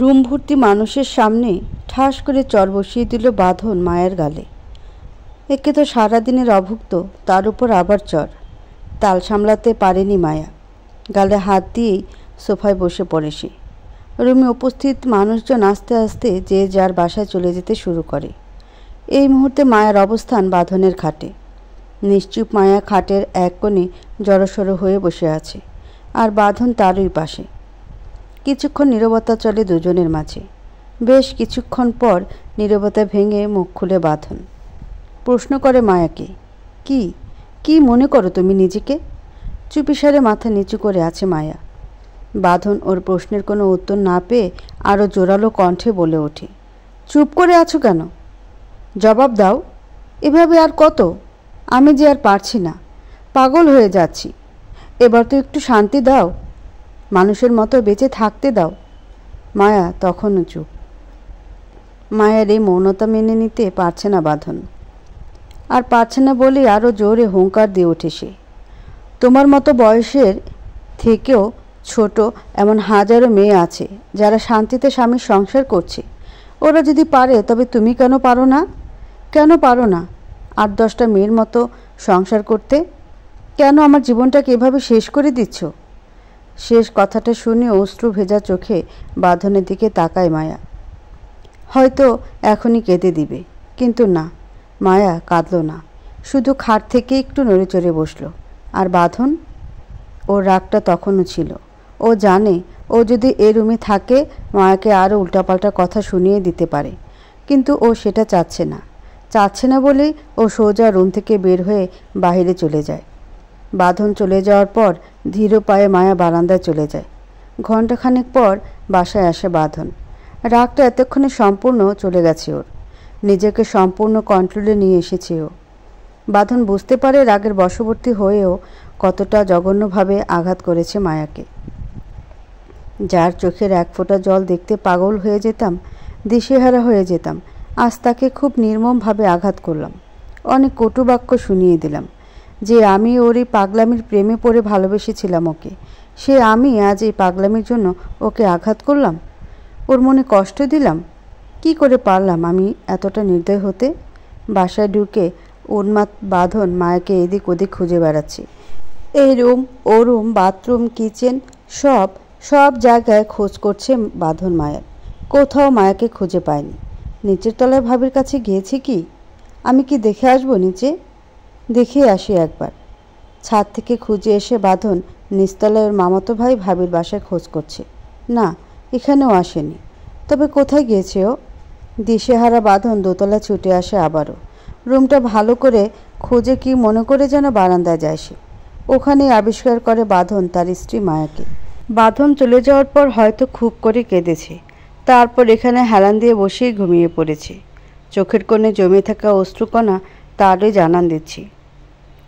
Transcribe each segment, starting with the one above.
Room ভর্তি মানুষের সামনে ঠাস করে চর বসিয়ে দিল বাঁধন মায়ের গালে একে তো সারাদিনের অভুক্ত তার উপর আবার চর তাল সামলাতে পারেনি মায়া গালে হাত দিয়েই সোফায় বসে পড়ে সে রুমে উপস্থিত মানুষজন আস্তে আস্তে যে যার বাসায় চলে যেতে শুরু করে এই মুহূর্তে মায়ার অবস্থান বাঁধনের খাটে নিশ্চুপ মায়া খাটের এক কোণে জড়সড় হয়ে বসে আছে আর বাঁধন তারই পাশে কিছুক্ষণ নিরবতা চলে দুজনের মাঝে বেশ কিছুক্ষণ পর নিরবতা ভেঙে মুখ খুলে বাঁধন প্রশ্ন করে মায়াকে কি কি মনে করো তুমি নিজেকে চুপিসারে মাথা নিচু করে আছে মায়া বাঁধন ওর প্রশ্নের কোনো উত্তর না পেয়ে আরও জোরালো কণ্ঠে বলে ওঠে চুপ করে আছো কেন জবাব দাও এভাবে আর কত আমি যে আর পারছি না পাগল হয়ে যাচ্ছি এবার তো একটু শান্তি দাও মানুষের মতো বেঁচে থাকতে দাও মায়া তখনও চুপ মায়ের এই মৌনতা মেনে নিতে পারছে না বাঁধন আর পারছে না বলেই আরও জোরে হুঙ্কার দিয়ে ওঠে সে তোমার মতো বয়সের থেকেও ছোট এমন হাজারো মেয়ে আছে যারা শান্তিতে স্বামীর সংসার করছে ওরা যদি পারে তবে তুমি কেন পারো না কেন পারো না আট দশটা মেয়ের মতো সংসার করতে কেন আমার জীবনটাকে এভাবে শেষ করে দিচ্ছ শেষ কথাটা শুনে অশ্রু ভেজা চোখে বাঁধনের দিকে তাকায় মায়া হয়তো এখনই কেঁদে দিবে কিন্তু না মায়া কাঁদল না শুধু খাট থেকে একটু নড়ে চড়ে বসল আর বাঁধন ওর রাগটা তখনও ছিল ও জানে ও যদি এ রুমে থাকে মায়াকে আরও উল্টাপাল্টা কথা শুনিয়ে দিতে পারে কিন্তু ও সেটা চাচ্ছে না চাচ্ছে না বলেই ও সোজা রুম থেকে বের হয়ে বাহিরে চলে যায় বাঁধন চলে যাওয়ার পর ধীর পায়ে মায়া বারান্দায় চলে যায় ঘণ্টাখানেক পর বাসায় আসে বাঁধন রাগটা এতক্ষণে সম্পূর্ণ চলে গেছে ওর নিজেকে সম্পূর্ণ কন্ট্রোলে নিয়ে এসেছে ও বাঁধন বুঝতে পারে রাগের বশবর্তী হয়েও কতটা জঘন্যভাবে আঘাত করেছে মায়াকে যার চোখের এক ফোঁটা জল দেখতে পাগল হয়ে যেতাম দিশেহারা হয়ে যেতাম আজ তাকে খুব নির্মমভাবে আঘাত করলাম অনেক কটুবাক্য শুনিয়ে দিলাম যে আমি ওর এই পাগলামির প্রেমে পড়ে ভালোবেসেছিলাম ওকে সে আমি আজ এই পাগলামির জন্য ওকে আঘাত করলাম ওর মনে কষ্ট দিলাম কি করে পারলাম আমি এতটা নির্দয় হতে বাসায় ঢুকে উন্মাদ বাঁধন মায়াকে এদিক ওদিক খুঁজে বেড়াচ্ছি এই রুম ও রুম বাথরুম কিচেন সব সব জায়গায় খোঁজ করছে বাঁধন মায়ের কোথাও মায়াকে খুঁজে পায়নি নিচের তলায় ভাবির কাছে গিয়েছি কি আমি কি দেখে আসবো নিচে দেখে আসি একবার ছাদ থেকে খুঁজে এসে বাঁধন নিস্তলায় মামাতো ভাই ভাবির বাসায় খোঁজ করছে না এখানেও আসেনি তবে কোথায় গিয়েছে ও দিশেহারা বাঁধন দোতলা ছুটে আসে আবারও রুমটা ভালো করে খোঁজে কি মনে করে যেন বারান্দায় যায় সে ওখানেই আবিষ্কার করে বাঁধন তার স্ত্রী মায়াকে বাঁধন চলে যাওয়ার পর হয়তো খুব করে কেঁদেছে তারপর এখানে হেলান দিয়ে বসেই ঘুমিয়ে পড়েছে চোখের কোণে জমে থাকা অস্ত্রকণা তারই জানান দিচ্ছি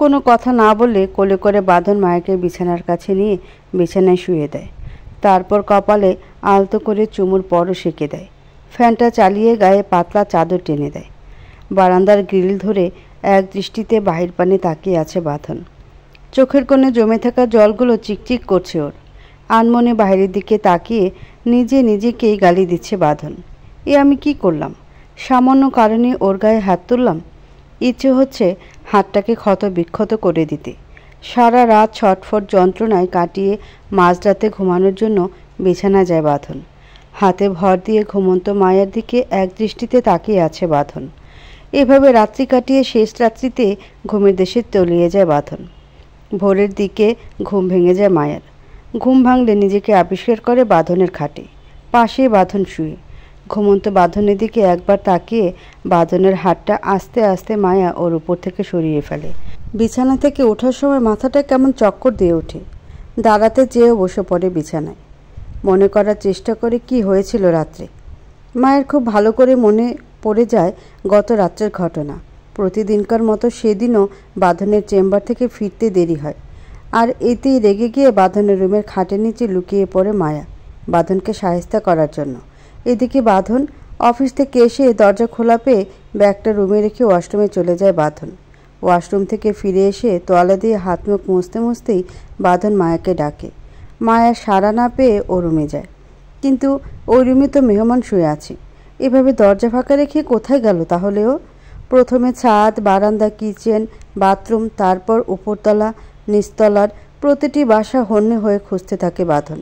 কোনো কথা না বলে কোলে করে বাঁধন মায়াকে বিছানার কাছে নিয়ে বিছানায় শুয়ে দেয় তারপর কপালে আলতো করে চুমুর পরও সেঁকে দেয় ফ্যানটা চালিয়ে গায়ে পাতলা চাদর টেনে দেয় বারান্দার গ্রিল ধরে এক দৃষ্টিতে বাহির পানে তাকিয়ে আছে বাঁধন চোখের কোণে জমে থাকা জলগুলো চিকচিক করছে ওর আনমনে বাহিরের দিকে তাকিয়ে নিজে নিজেকেই গালি দিচ্ছে বাঁধন এ আমি কি করলাম সামান্য কারণে ওর গায়ে হাত তুললাম ইচ্ছে হচ্ছে হাতটাকে ক্ষত বিক্ষত করে দিতে সারা রাত ছটফট যন্ত্রণায় কাটিয়ে মাঝরাতে ঘুমানোর জন্য বিছানা যায় বাঁধন হাতে ভর দিয়ে ঘুমন্ত মায়ের দিকে এক দৃষ্টিতে তাকিয়ে আছে বাঁধন এভাবে রাত্রি কাটিয়ে শেষ রাত্রিতে ঘুমের দেশে তলিয়ে যায় বাঁধন ভোরের দিকে ঘুম ভেঙে যায় মায়ের ঘুম ভাঙলে নিজেকে আবিষ্কার করে বাঁধনের খাটে পাশে বাঁধন শুয়ে ঘুমন্ত বাঁধনের দিকে একবার তাকিয়ে বাঁধনের হাতটা আস্তে আস্তে মায়া ওর উপর থেকে সরিয়ে ফেলে বিছানা থেকে ওঠার সময় মাথাটা কেমন চক্কর দিয়ে ওঠে দাঁড়াতে যেয়েও বসে পড়ে বিছানায় মনে করার চেষ্টা করে কি হয়েছিল রাত্রে মায়ের খুব ভালো করে মনে পড়ে যায় গত রাত্রের ঘটনা প্রতিদিনকার মতো সেদিনও বাঁধনের চেম্বার থেকে ফিরতে দেরি হয় আর এতেই রেগে গিয়ে বাঁধনের রুমের খাটের নিচে লুকিয়ে পড়ে মায়া বাঁধনকে সাহেস্তা করার জন্য এদিকে বাঁধন অফিস থেকে এসে দরজা খোলা পেয়ে ব্যাগটা রুমে রেখে ওয়াশরুমে চলে যায় বাঁধন ওয়াশরুম থেকে ফিরে এসে তোয়ালা দিয়ে হাত মুখ মুছতে মুছতেই বাঁধন মায়াকে ডাকে মায়া সাড়া না পেয়ে ও রুমে যায় কিন্তু ওই রুমে তো মেহমান শুয়ে আছে এভাবে দরজা ফাঁকা রেখে কোথায় গেল তাহলেও প্রথমে ছাদ বারান্দা কিচেন বাথরুম তারপর উপরতলা নিচতলার প্রতিটি বাসা হন্যে হয়ে খুঁজতে থাকে বাঁধন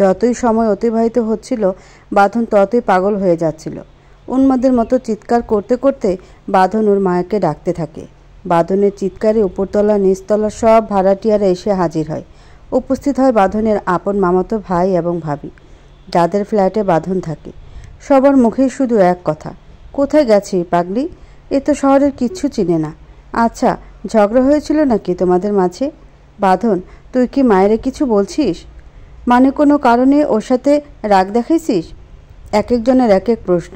যতই সময় অতিবাহিত হচ্ছিল বাঁধন ততই পাগল হয়ে যাচ্ছিল উন্মাদের মতো চিৎকার করতে করতে বাঁধন ওর মায়াকে ডাকতে থাকে বাঁধনের চিৎকারে উপরতলা নিচতলা সব ভাড়াটিয়ারা এসে হাজির হয় উপস্থিত হয় বাঁধনের আপন মামাতো ভাই এবং ভাবি যাদের ফ্ল্যাটে বাঁধন থাকে সবার মুখে শুধু এক কথা কোথায় গেছে পাগলি এ তো শহরের কিচ্ছু চিনে না আচ্ছা ঝগড়া হয়েছিল নাকি তোমাদের মাঝে বাঁধন তুই কি মায়েরে কিছু বলছিস মানে কোনো কারণে ওর সাথে রাগ দেখাইছিস এক একজনের এক এক প্রশ্ন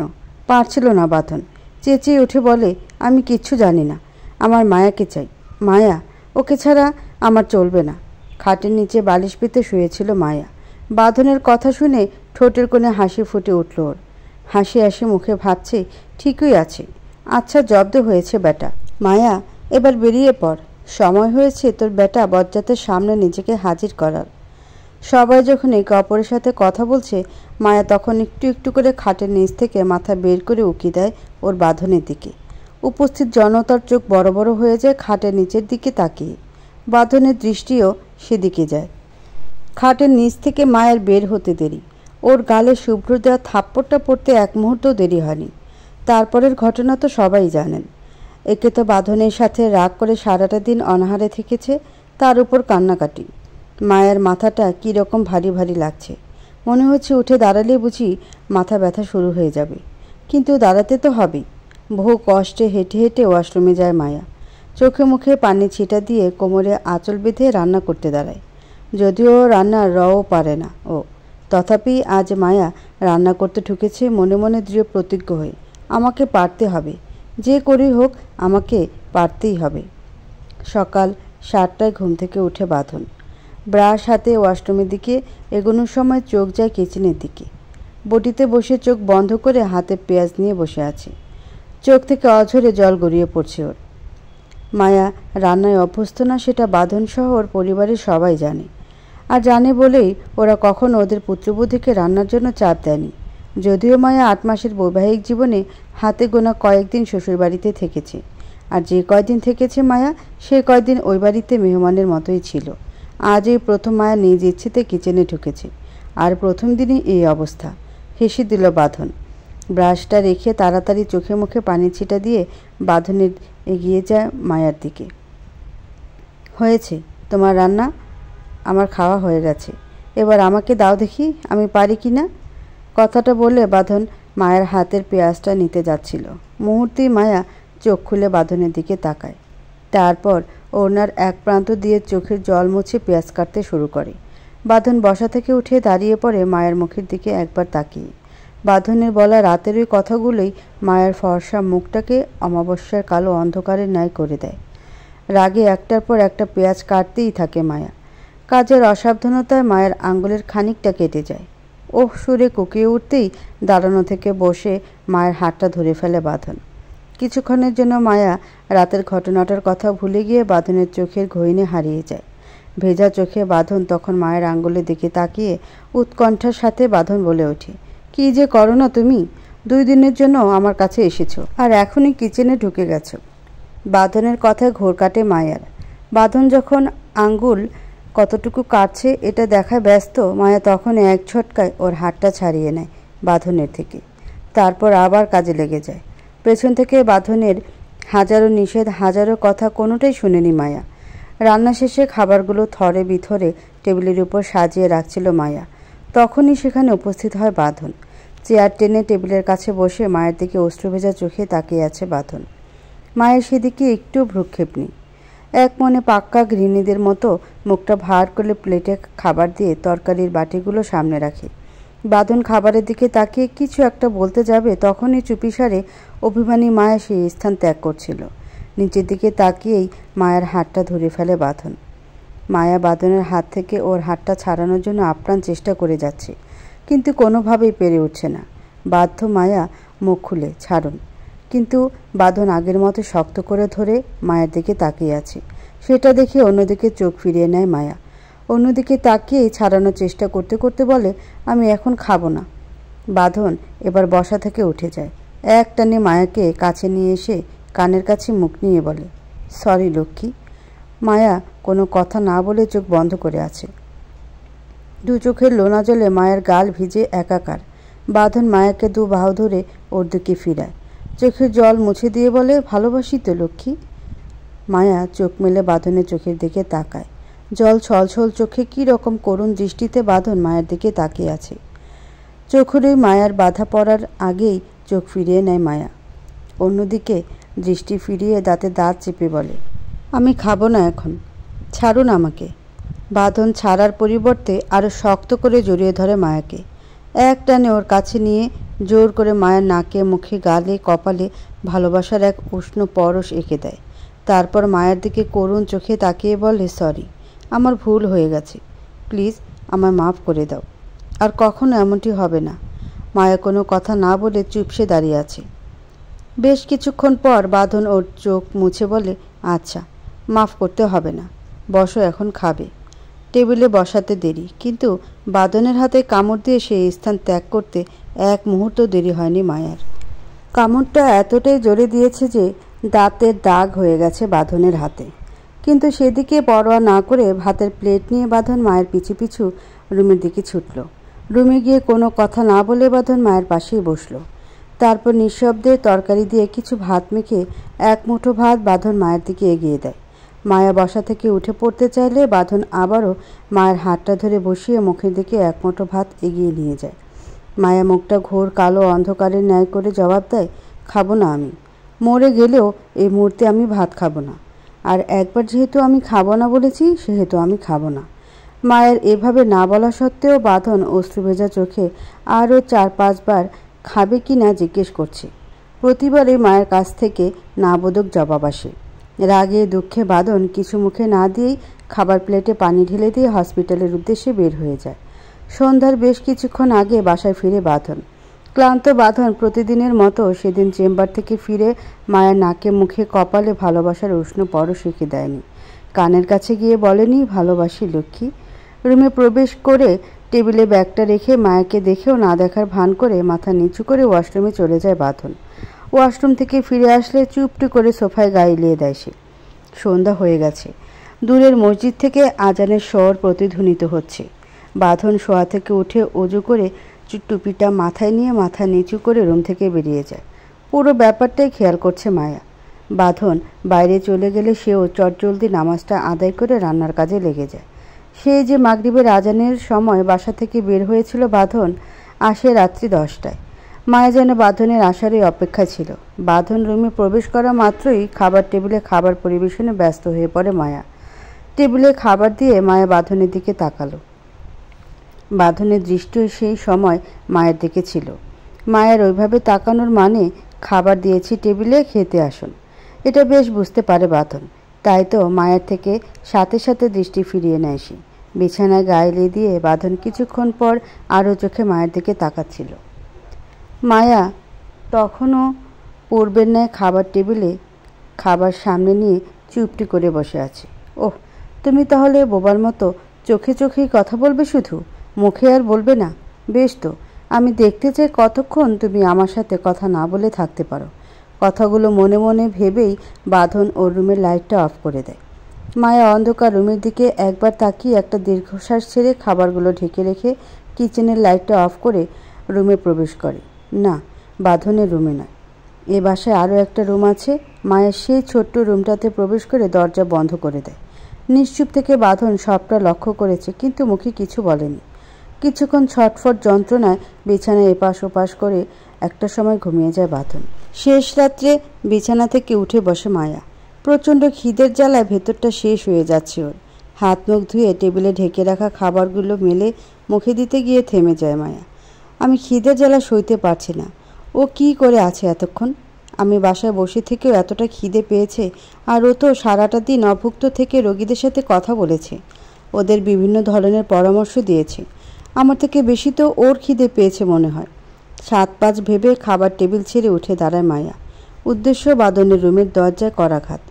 পারছিল না বাঁধন চেঁচিয়ে উঠে বলে আমি কিচ্ছু জানি না আমার মায়াকে চাই মায়া ওকে ছাড়া আমার চলবে না খাটের নিচে বালিশ পেতে শুয়েছিল মায়া বাঁধনের কথা শুনে ঠোঁটের কোণে হাসি ফুটে উঠল ওর হাসি হাসি মুখে ভাবছে ঠিকই আছে আচ্ছা জব্দ হয়েছে বেটা মায়া এবার বেরিয়ে পড় সময় হয়েছে তোর বেটা বজ্জাতের সামনে নিজেকে হাজির করার সবাই যখন একে অপরের সাথে কথা বলছে মায়া তখন একটু একটু করে খাটের নিচ থেকে মাথা বের করে উকি দেয় ওর বাঁধনের দিকে উপস্থিত জনতার চোখ বড় বড় হয়ে যায় খাটের নিচের দিকে তাকিয়ে বাঁধনের দৃষ্টিও সেদিকে যায় খাটের নিচ থেকে মায়ের বের হতে দেরি ওর গালে শুভ্র দেওয়া থাপ্পড়টা পড়তে এক মুহূর্ত দেরি হয়নি তারপরের ঘটনা তো সবাই জানেন একে তো বাঁধনের সাথে রাগ করে সারাটা দিন অনাহারে থেকেছে তার উপর কান্নাকাটি মায়ের মাথাটা কীরকম ভারী ভারী লাগছে মনে হচ্ছে উঠে দাঁড়ালে বুঝি মাথা ব্যথা শুরু হয়ে যাবে কিন্তু দাঁড়াতে তো হবেই বহু কষ্টে হেঁটে হেঁটে ওয়াশরুমে যায় মায়া চোখে মুখে পানি ছিটা দিয়ে কোমরে আঁচল বেঁধে রান্না করতে দাঁড়ায় যদিও রান্না রও পারে না ও তথাপি আজ মায়া রান্না করতে ঢুকেছে মনে মনে দৃঢ় প্রতিজ্ঞ হয়ে আমাকে পারতে হবে যে করেই হোক আমাকে পারতেই হবে সকাল সাতটায় ঘুম থেকে উঠে বাঁধন ব্রাশ হাতে ওয়াশরুমের দিকে এগোনোর সময় চোখ যায় কিচেনের দিকে বটিতে বসে চোখ বন্ধ করে হাতে পেঁয়াজ নিয়ে বসে আছে চোখ থেকে অঝরে জল গড়িয়ে পড়ছে ওর মায়া রান্নায় অভ্যস্ত না সেটা বাঁধনসহ ওর পরিবারের সবাই জানে আর জানে বলেই ওরা কখনো ওদের পুত্রবধূকে রান্নার জন্য চাপ দেয়নি যদিও মায়া আট মাসের বৈবাহিক জীবনে হাতে গোনা কয়েকদিন শ্বশুরবাড়িতে থেকেছে আর যে কয়দিন থেকেছে মায়া সে কয়দিন ওই বাড়িতে মেহমানের মতোই ছিল আজ এই প্রথম মায়া নিজ ইচ্ছেতে কিচেনে ঢুকেছে আর প্রথম দিনই এই অবস্থা হেসে দিল বাঁধন ব্রাশটা রেখে তাড়াতাড়ি চোখে মুখে পানি ছিটা দিয়ে বাঁধনের এগিয়ে যায় মায়ার দিকে হয়েছে তোমার রান্না আমার খাওয়া হয়ে গেছে এবার আমাকে দাও দেখি আমি পারি কি না কথাটা বলে বাঁধন মায়ের হাতের পেঁয়াজটা নিতে যাচ্ছিল মুহূর্তেই মায়া চোখ খুলে বাঁধনের দিকে তাকায় তারপর ওনার এক প্রান্ত দিয়ে চোখের জল মুছে পেঁয়াজ কাটতে শুরু করে বাঁধন বসা থেকে উঠে দাঁড়িয়ে পড়ে মায়ের মুখের দিকে একবার তাকিয়ে বাঁধনের বলা রাতের ওই কথাগুলোই মায়ের ফর্সা মুখটাকে অমাবস্যার কালো অন্ধকারে ন্যায় করে দেয় রাগে একটার পর একটা পেঁয়াজ কাটতেই থাকে মায়া কাজের অসাবধানতায় মায়ের আঙ্গুলের খানিকটা কেটে যায় ওহ সুরে কুকিয়ে উঠতেই দাঁড়ানো থেকে বসে মায়ের হাতটা ধরে ফেলে বাঁধন কিছুক্ষণের জন্য মায়া রাতের ঘটনাটার কথা ভুলে গিয়ে বাঁধনের চোখের ঘইনে হারিয়ে যায় ভেজা চোখে বাঁধন তখন মায়ের আঙ্গুলের দিকে তাকিয়ে উৎকণ্ঠার সাথে বাঁধন বলে ওঠে কি যে করো না তুমি দুই দিনের জন্য আমার কাছে এসেছো আর এখনই কিচেনে ঢুকে গেছো বাঁধনের কথায় ঘোর কাটে মায়ার বাঁধন যখন আঙ্গুল কতটুকু কাটছে এটা দেখায় ব্যস্ত মায়া তখন এক ছটকায় ওর হাতটা ছাড়িয়ে নেয় বাঁধনের থেকে তারপর আবার কাজে লেগে যায় পেছন থেকে বাঁধনের হাজারো নিষেধ হাজারো কথা কোনোটাই শুনেনি মায়া রান্না শেষে খাবারগুলো থরে বিথরে টেবিলের উপর সাজিয়ে রাখছিল মায়া তখনই সেখানে উপস্থিত হয় বাঁধন চেয়ার টেনে টেবিলের কাছে বসে মায়ের দিকে অশ্রুভেজা চোখে তাকিয়ে আছে বাঁধন মায়ের সেদিকে একটু ভ্রুক্ষেপ নেই এক মনে পাক্কা গৃহিণীদের মতো মুখটা ভার করে প্লেটে খাবার দিয়ে তরকারির বাটিগুলো সামনে রাখে বাঁধন খাবারের দিকে তাকিয়ে কিছু একটা বলতে যাবে তখনই চুপিসারে অভিমানী মায়া সেই স্থান ত্যাগ করছিল নিচের দিকে তাকিয়েই মায়ার হাতটা ধরে ফেলে বাঁধন মায়া বাঁধনের হাত থেকে ওর হাতটা ছাড়ানোর জন্য আপ্রাণ চেষ্টা করে যাচ্ছে কিন্তু কোনোভাবেই পেরে উঠছে না বাধ্য মায়া মুখ খুলে ছাড়ুন কিন্তু বাঁধন আগের মতো শক্ত করে ধরে মায়ের দিকে তাকিয়ে আছে সেটা দেখে অন্যদিকে চোখ ফিরিয়ে নেয় মায়া অন্যদিকে তাকিয়েই ছাড়ানোর চেষ্টা করতে করতে বলে আমি এখন খাবো না বাঁধন এবার বসা থেকে উঠে যায় এক টানে মায়াকে কাছে নিয়ে এসে কানের কাছে মুখ নিয়ে বলে সরি লক্ষ্মী মায়া কোনো কথা না বলে চোখ বন্ধ করে আছে দু চোখের লোনা জলে মায়ের গাল ভিজে একাকার বাঁধন মায়াকে দু বাহু ধরে ওর দিকে ফিরায় চোখের জল মুছে দিয়ে বলে ভালোবাসি তো লক্ষ্মী মায়া চোখ মেলে বাঁধনের চোখের দিকে তাকায় জল ছল ছল চোখে কী রকম করুণ দৃষ্টিতে বাঁধন মায়ের দিকে তাকিয়ে আছে চোখুরে মায়ার বাধা পড়ার আগেই চোখ ফিরিয়ে নেয় মায়া অন্যদিকে দৃষ্টি ফিরিয়ে দাঁতে দাঁত চেপে বলে আমি খাবো না এখন ছাড়ুন আমাকে বাঁধন ছাড়ার পরিবর্তে আরও শক্ত করে জড়িয়ে ধরে মায়াকে এক টানে ওর কাছে নিয়ে জোর করে মায়ের নাকে মুখে গালে কপালে ভালোবাসার এক উষ্ণ পরশ এঁকে দেয় তারপর মায়ের দিকে করুণ চোখে তাকিয়ে বলে সরি আমার ভুল হয়ে গেছে প্লিজ আমায় মাফ করে দাও আর কখনো এমনটি হবে না মায়া কোনো কথা না বলে চুপসে দাঁড়িয়ে আছে বেশ কিছুক্ষণ পর বাঁধন ওর চোখ মুছে বলে আচ্ছা মাফ করতে হবে না বসো এখন খাবে টেবিলে বসাতে দেরি কিন্তু বাঁধনের হাতে কামড় দিয়ে সেই স্থান ত্যাগ করতে এক মুহূর্ত দেরি হয়নি মায়ার কামড়টা এতটাই জোরে দিয়েছে যে দাঁতের দাগ হয়ে গেছে বাঁধনের হাতে কিন্তু সেদিকে পরোয়া না করে ভাতের প্লেট নিয়ে বাঁধন মায়ের পিছু পিছু রুমের দিকে ছুটলো রুমে গিয়ে কোনো কথা না বলে বাঁধন মায়ের পাশেই বসলো তারপর নিঃশব্দে তরকারি দিয়ে কিছু ভাত মেখে এক মুঠো ভাত বাঁধন মায়ের দিকে এগিয়ে দেয় মায়া বসা থেকে উঠে পড়তে চাইলে বাঁধন আবারও মায়ের হাতটা ধরে বসিয়ে মুখের দিকে এক মুঠো ভাত এগিয়ে নিয়ে যায় মায়া মুখটা ঘোর কালো অন্ধকারের ন্যায় করে জবাব দেয় খাবো না আমি মরে গেলেও এই মুহূর্তে আমি ভাত খাবো না আর একবার যেহেতু আমি খাবো না বলেছি সেহেতু আমি খাবো না মায়ের এভাবে না বলা সত্ত্বেও বাঁধন অশ্রুভেজা চোখে আরও চার পাঁচবার খাবে কি না জিজ্ঞেস করছে প্রতিবারে মায়ের কাছ থেকে নাবোধক জবাব আসে রাগে দুঃখে বাঁধন কিছু মুখে না দিয়েই খাবার প্লেটে পানি ঢেলে দিয়ে হসপিটালের উদ্দেশ্যে বের হয়ে যায় সন্ধ্যার বেশ কিছুক্ষণ আগে বাসায় ফিরে বাঁধন ক্লান্ত বাঁধন প্রতিদিনের মতো সেদিন চেম্বার থেকে ফিরে মায়ের নাকে মুখে কপালে ভালোবাসার উষ্ণ পরশ রেখে দেয়নি কানের কাছে গিয়ে বলেনি ভালোবাসি লক্ষ্মী রুমে প্রবেশ করে টেবিলে ব্যাগটা রেখে মায়াকে দেখেও না দেখার ভান করে মাথা নিচু করে ওয়াশরুমে চলে যায় বাঁধন ওয়াশরুম থেকে ফিরে আসলে চুপটি করে সোফায় গায়ে ইলিয়ে দেয় সে সন্ধ্যা হয়ে গেছে দূরের মসজিদ থেকে আজানের স্বর প্রতিধ্বনিত হচ্ছে বাঁধন শোয়া থেকে উঠে অজু করে টুপিটা মাথায় নিয়ে মাথা নিচু করে রুম থেকে বেরিয়ে যায় পুরো ব্যাপারটাই খেয়াল করছে মায়া বাঁধন বাইরে চলে গেলে সেও চটজলদি নামাজটা আদায় করে রান্নার কাজে লেগে যায় সে যে মাগরিবের আজানের সময় বাসা থেকে বের হয়েছিল বাঁধন আসে রাত্রি দশটায় মায়া যেন বাঁধনের আসারই অপেক্ষা ছিল বাঁধন রুমে প্রবেশ করা মাত্রই খাবার টেবিলে খাবার পরিবেশনে ব্যস্ত হয়ে পড়ে মায়া টেবিলে খাবার দিয়ে মায়া বাঁধনের দিকে তাকালো বাঁধনের দৃষ্টি সেই সময় মায়ের দিকে ছিল মায়ের ওইভাবে তাকানোর মানে খাবার দিয়েছি টেবিলে খেতে আসুন এটা বেশ বুঝতে পারে বাঁধন তাই তো মায়ের থেকে সাথে সাথে দৃষ্টি ফিরিয়ে নেয় সে বিছানায় গায়ে দিয়ে বাঁধন কিছুক্ষণ পর আরও চোখে মায়ের দিকে তাকাচ্ছিল মায়া তখনও পূর্বের ন্যায় খাবার টেবিলে খাবার সামনে নিয়ে চুপটি করে বসে আছে ওহ তুমি তাহলে বোবার মতো চোখে চোখেই কথা বলবে শুধু মুখে আর বলবে না বেশ তো আমি দেখতে চাই কতক্ষণ তুমি আমার সাথে কথা না বলে থাকতে পারো কথাগুলো মনে মনে ভেবেই বাঁধন ওর রুমের লাইটটা অফ করে দেয় মায়া অন্ধকার রুমের দিকে একবার তাকিয়ে একটা দীর্ঘশ্বাস ছেড়ে খাবারগুলো ঢেকে রেখে কিচেনের লাইটটা অফ করে রুমে প্রবেশ করে না বাঁধনের রুমে নয় এ বাসায় আরও একটা রুম আছে মায়া সেই ছোট্ট রুমটাতে প্রবেশ করে দরজা বন্ধ করে দেয় নিশ্চুপ থেকে বাঁধন সবটা লক্ষ্য করেছে কিন্তু মুখে কিছু বলেনি কিছুক্ষণ ছটফট যন্ত্রণায় বিছানায় এপাশ ওপাশ করে একটা সময় ঘুমিয়ে যায় বাঁধন শেষ রাত্রে বিছানা থেকে উঠে বসে মায়া প্রচণ্ড খিদের জ্বালায় ভেতরটা শেষ হয়ে যাচ্ছে ওর হাত মুখ ধুয়ে টেবিলে ঢেকে রাখা খাবারগুলো মেলে মুখে দিতে গিয়ে থেমে যায় মায়া আমি খিদের জ্বালা সইতে পারছি না ও কি করে আছে এতক্ষণ আমি বাসায় বসে থেকেও এতটা খিদে পেয়েছে আর ও তো সারাটা দিন অভুক্ত থেকে রোগীদের সাথে কথা বলেছে ওদের বিভিন্ন ধরনের পরামর্শ দিয়েছে আমার থেকে বেশি তো ওর খিদে পেয়েছে মনে হয় সাত পাঁচ ভেবে খাবার টেবিল ছেড়ে উঠে দাঁড়ায় মায়া উদ্দেশ্য বাদনের রুমের দরজায় করাঘাত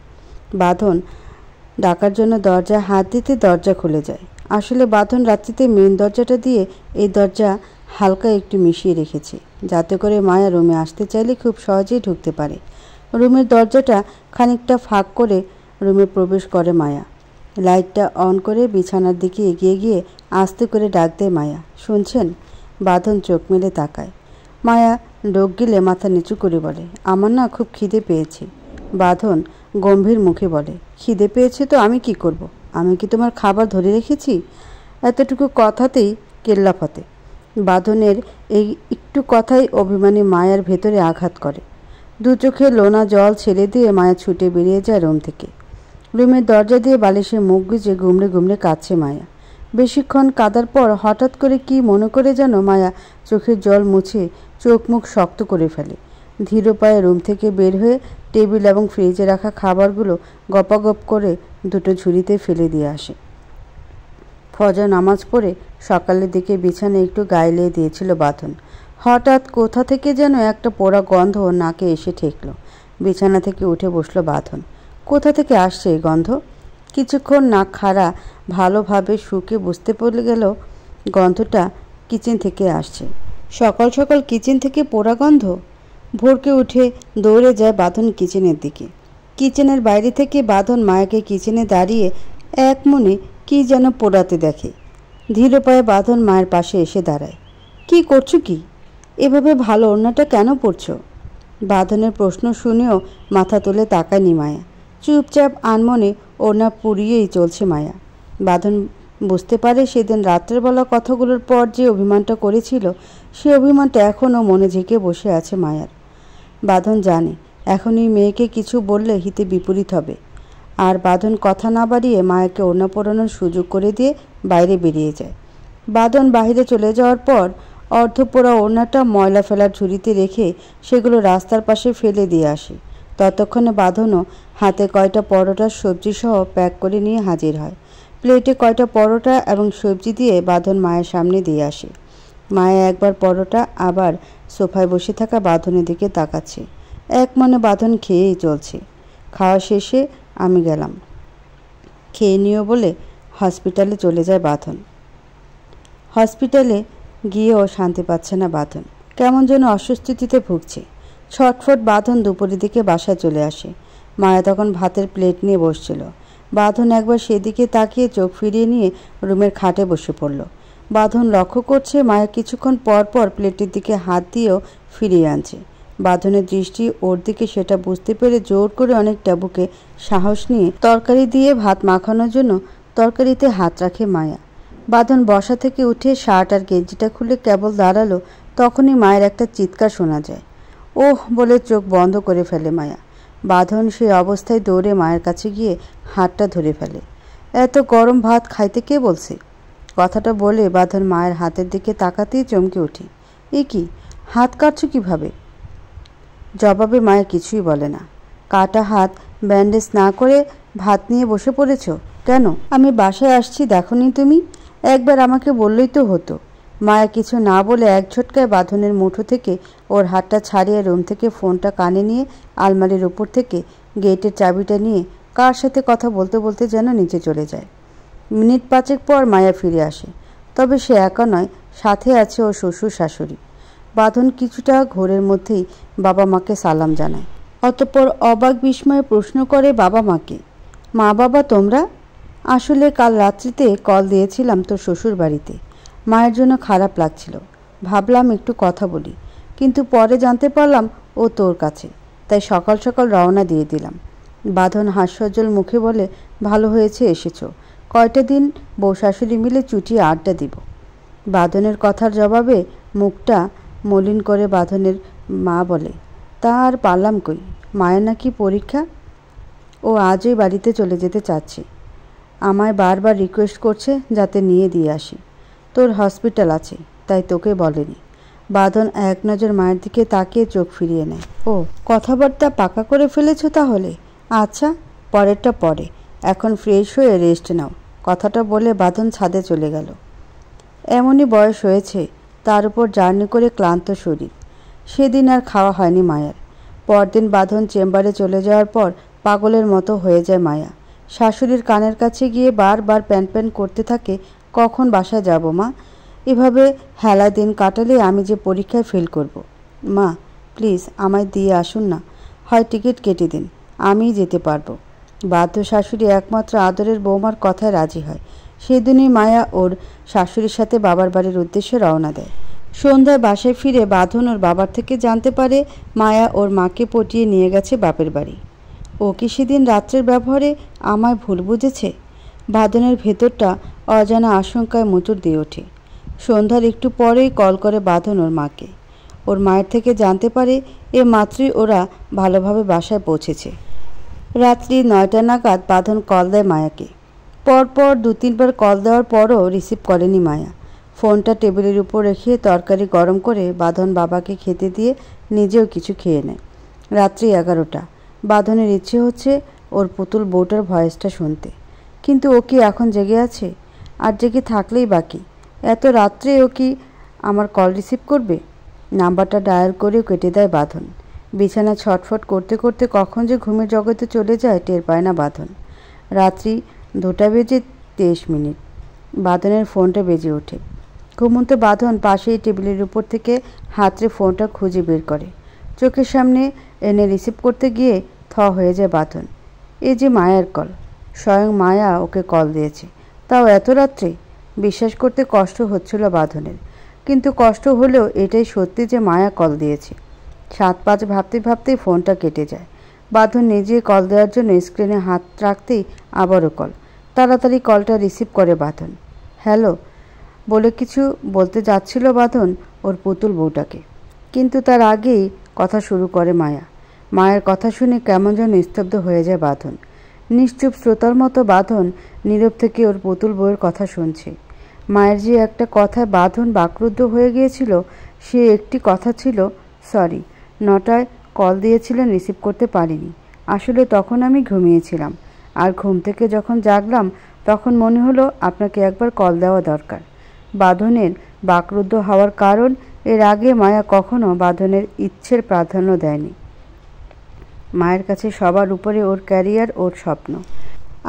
বাঁধন ডাকার জন্য দরজায় হাত দিতে দরজা খুলে যায় আসলে বাঁধন রাত্রিতে মেন দরজাটা দিয়ে এই দরজা হালকা একটু মিশিয়ে রেখেছে যাতে করে মায়া রুমে আসতে চাইলে খুব সহজেই ঢুকতে পারে রুমের দরজাটা খানিকটা ফাঁক করে রুমে প্রবেশ করে মায়া লাইটটা অন করে বিছানার দিকে এগিয়ে গিয়ে আস্তে করে ডাক দেয় মায়া শুনছেন বাঁধন চোখ মেলে তাকায় মায়া লোক গিলে মাথা নিচু করে বলে আমার না খুব খিদে পেয়েছে বাঁধন গম্ভীর মুখে বলে খিদে পেয়েছে তো আমি কি করব। আমি কি তোমার খাবার ধরে রেখেছি এতটুকু কথাতেই ফতে বাঁধনের এই একটু কথাই অভিমানী মায়ার ভেতরে আঘাত করে দু চোখে লোনা জল ছেড়ে দিয়ে মায়া ছুটে বেরিয়ে যায় রুম থেকে রুমের দরজা দিয়ে বালিশে মুখ গুজে গুমড়ে ঘুমড়ে কাঁদছে মায়া বেশিক্ষণ কাদার পর হঠাৎ করে কি মনে করে যেন মায়া চোখের জল মুছে চোখ মুখ শক্ত করে ফেলে ধীর পায়ে রুম থেকে বের হয়ে টেবিল এবং ফ্রিজে রাখা খাবারগুলো গপাগপ করে দুটো ঝুড়িতে ফেলে দিয়ে আসে ফজা নামাজ পড়ে সকালের দিকে বিছানে একটু গাইলে দিয়েছিল বাঁধন হঠাৎ কোথা থেকে যেন একটা পোড়া গন্ধ নাকে এসে ঠেকল বিছানা থেকে উঠে বসলো বাঁধন কোথা থেকে আসছে এই গন্ধ কিছুক্ষণ নাক খাড়া ভালোভাবে শুকে বুঝতে পড়ে গেল গন্ধটা কিচেন থেকে আসছে সকাল সকাল কিচেন থেকে পোড়া গন্ধ ভোরকে উঠে দৌড়ে যায় বাঁধন কিচেনের দিকে কিচেনের বাইরে থেকে বাঁধন মায়াকে কিচেনে দাঁড়িয়ে এক মনে কী যেন পোড়াতে দেখে ধীর পায়ে বাঁধন মায়ের পাশে এসে দাঁড়ায় কি করছো কি এভাবে ভালো ওড়নাটা কেন পড়ছো বাঁধনের প্রশ্ন শুনেও মাথা তুলে তাকায়নি মায়া চুপচাপ আনমনে ওড়না পুড়িয়েই চলছে মায়া বাঁধন বুঝতে পারে সেদিন রাত্রের বলা কথাগুলোর পর যে অভিমানটা করেছিল সে অভিমানটা এখনও মনে ঝেঁকে বসে আছে মায়ার বাঁধন জানে এখন এই মেয়েকে কিছু বললে হিতে বিপরীত হবে আর বাঁধন কথা না বাড়িয়ে মায়াকে অন্নপড়ানোর সুযোগ করে দিয়ে বাইরে বেরিয়ে যায় বাঁধন বাহিরে চলে যাওয়ার পর অর্ধপোড়া ওড়নাটা ময়লা ফেলার ঝুড়িতে রেখে সেগুলো রাস্তার পাশে ফেলে দিয়ে আসে ততক্ষণে বাঁধনও হাতে কয়টা পরোটার সবজিসহ প্যাক করে নিয়ে হাজির হয় প্লেটে কয়টা পরোটা এবং সবজি দিয়ে বাঁধন মায়ের সামনে দিয়ে আসে মায়া একবার পরোটা আবার সোফায় বসে থাকা বাঁধনের দিকে তাকাচ্ছে এক মনে বাঁধন খেয়েই চলছে খাওয়া শেষে আমি গেলাম খেয়ে নিও বলে হসপিটালে চলে যায় বাঁধন হসপিটালে গিয়েও শান্তি পাচ্ছে না বাঁধন কেমন যেন অস্বস্তিতে ভুগছে ছটফট বাঁধন দুপুরের দিকে বাসায় চলে আসে মায়া তখন ভাতের প্লেট নিয়ে বসছিল বাঁধন একবার সেদিকে তাকিয়ে চোখ ফিরিয়ে নিয়ে রুমের খাটে বসে পড়ল বাঁধন লক্ষ্য করছে মায়া কিছুক্ষণ পর পর প্লেটের দিকে হাত দিয়েও ফিরিয়ে আনছে বাঁধনের দৃষ্টি ওর দিকে সেটা বুঝতে পেরে জোর করে অনেকটা বুকে সাহস নিয়ে তরকারি দিয়ে ভাত মাখানোর জন্য তরকারিতে হাত রাখে মায়া বাঁধন বসা থেকে উঠে শার্ট আর গেঞ্জিটা খুলে কেবল দাঁড়ালো তখনই মায়ের একটা চিৎকার শোনা যায় ওহ বলে চোখ বন্ধ করে ফেলে মায়া বাঁধন সেই অবস্থায় দৌড়ে মায়ের কাছে গিয়ে হাতটা ধরে ফেলে এত গরম ভাত খাইতে কে বলছে কথাটা বলে বাঁধন মায়ের হাতের দিকে তাকাতেই চমকে উঠি এ কি হাত কাটছো কীভাবে জবাবে মায়ের কিছুই বলে না কাটা হাত ব্যান্ডেজ না করে ভাত নিয়ে বসে পড়েছ কেন আমি বাসায় আসছি দেখো তুমি একবার আমাকে বললেই তো হতো মায়া কিছু না বলে এক ঝটকায় বাঁধনের মুঠো থেকে ওর হাতটা ছাড়িয়ে রুম থেকে ফোনটা কানে নিয়ে আলমারির ওপর থেকে গেটের চাবিটা নিয়ে কার সাথে কথা বলতে বলতে যেন নিচে চলে যায় মিনিট পাঁচেক পর মায়া ফিরে আসে তবে সে একা নয় সাথে আছে ওর শ্বশুর শাশুড়ি বাঁধন কিছুটা ঘোরের মধ্যেই বাবা মাকে সালাম জানায় অতপর অবাক বিস্ময়ে প্রশ্ন করে বাবা মাকে মা বাবা তোমরা আসলে কাল রাত্রিতে কল দিয়েছিলাম তোর শ্বশুর বাড়িতে মায়ের জন্য খারাপ লাগছিল ভাবলাম একটু কথা বলি কিন্তু পরে জানতে পারলাম ও তোর কাছে তাই সকাল সকাল রওনা দিয়ে দিলাম বাঁধন হাস্যজ্জ্বল মুখে বলে ভালো হয়েছে এসেছো কয়টা দিন বউ শাশুড়ি মিলে চুটিয়ে আড্ডা দিব বাঁধনের কথার জবাবে মুখটা মলিন করে বাঁধনের মা বলে তা আর পারলাম কই মায়ের নাকি পরীক্ষা ও আজই বাড়িতে চলে যেতে চাচ্ছে আমায় বারবার রিকোয়েস্ট করছে যাতে নিয়ে দিয়ে আসি তোর হসপিটাল আছে তাই তোকে বলেনি বাঁধন এক নজর মায়ের দিকে তাকিয়ে চোখ ফিরিয়ে নেয় ও কথাবার্তা পাকা করে ফেলেছো তাহলে আচ্ছা পরেরটা পরে এখন ফ্রেশ হয়ে রেস্ট নাও কথাটা বলে বাঁধন ছাদে চলে গেল এমনই বয়স হয়েছে তার উপর জার্নি করে ক্লান্ত শরীর সেদিন আর খাওয়া হয়নি মায়ার পরদিন বাঁধন চেম্বারে চলে যাওয়ার পর পাগলের মতো হয়ে যায় মায়া শাশুড়ির কানের কাছে গিয়ে বারবার প্যান প্যান করতে থাকে কখন বাসা যাব মা এভাবে হেলা দিন কাটালে আমি যে পরীক্ষায় ফেল করব। মা প্লিজ আমায় দিয়ে আসুন না হয় টিকিট কেটে দিন আমি যেতে পারবো বাধ্য শাশুড়ি একমাত্র আদরের বৌমার কথায় রাজি হয় সেদিনই মায়া ওর শাশুড়ির সাথে বাবার বাড়ির উদ্দেশ্যে রওনা দেয় সন্ধ্যায় বাসায় ফিরে বাঁধন ওর বাবার থেকে জানতে পারে মায়া ওর মাকে পটিয়ে নিয়ে গেছে বাপের বাড়ি ও কি সেদিন রাত্রের ব্যবহারে আমায় ভুল বুঝেছে বাঁধনের ভেতরটা অজানা আশঙ্কায় মুচুর দিয়ে ওঠে সন্ধ্যার একটু পরেই কল করে বাঁধন ওর মাকে ওর মায়ের থেকে জানতে পারে এ মাতৃ ওরা ভালোভাবে বাসায় পৌঁছেছে রাত্রি নয়টা নাগাদ বাঁধন কল দেয় মায়াকে পরপর দু তিনবার কল দেওয়ার পরও রিসিভ করেনি মায়া ফোনটা টেবিলের উপর রেখে তরকারি গরম করে বাঁধন বাবাকে খেতে দিয়ে নিজেও কিছু খেয়ে নেয় রাত্রি এগারোটা বাঁধনের ইচ্ছে হচ্ছে ওর পুতুল বউটার ভয়েসটা শুনতে কিন্তু ও কি এখন জেগে আছে আর জেগে থাকলেই বাকি এত রাত্রে ও কি আমার কল রিসিভ করবে নাম্বারটা ডায়াল করে কেটে দেয় বাঁধন বিছানা ছটফট করতে করতে কখন যে ঘুমের জগতে চলে যায় টের পায় না বাঁধন রাত্রি দুটা বেজে তেইশ মিনিট বাঁধনের ফোনটা বেজে ওঠে ঘুমন্ত বাঁধন পাশেই টেবিলের উপর থেকে হাতরে ফোনটা খুঁজে বের করে চোখের সামনে এনে রিসিভ করতে গিয়ে থ হয়ে যায় বাঁধন এ যে মায়ার কল স্বয়ং মায়া ওকে কল দিয়েছে তাও এত রাত্রে বিশ্বাস করতে কষ্ট হচ্ছিল বাঁধনের কিন্তু কষ্ট হলেও এটাই সত্যি যে মায়া কল দিয়েছে সাত পাঁচ ভাবতে ভাবতেই ফোনটা কেটে যায় বাঁধন নিজে কল দেওয়ার জন্য স্ক্রিনে হাত রাখতেই আবারও কল তাড়াতাড়ি কলটা রিসিভ করে বাঁধন হ্যালো বলে কিছু বলতে যাচ্ছিল বাঁধন ওর পুতুল বউটাকে কিন্তু তার আগেই কথা শুরু করে মায়া মায়ের কথা শুনে কেমন যেন স্তব্ধ হয়ে যায় বাঁধন নিশ্চুপ শ্রোতার মতো বাঁধন নীরব থেকে ওর পুতুল বউয়ের কথা শুনছে মায়ের যে একটা কথায় বাঁধন বাকরুদ্ধ হয়ে গিয়েছিল সে একটি কথা ছিল সরি নটায় কল দিয়েছিলেন রিসিভ করতে পারিনি আসলে তখন আমি ঘুমিয়েছিলাম আর ঘুম থেকে যখন জাগলাম তখন মনে হলো আপনাকে একবার কল দেওয়া দরকার বাঁধনের বাকরুদ্ধ হওয়ার কারণ এর আগে মায়া কখনো বাঁধনের ইচ্ছের প্রাধান্য দেয়নি মায়ের কাছে সবার উপরে ওর ক্যারিয়ার ওর স্বপ্ন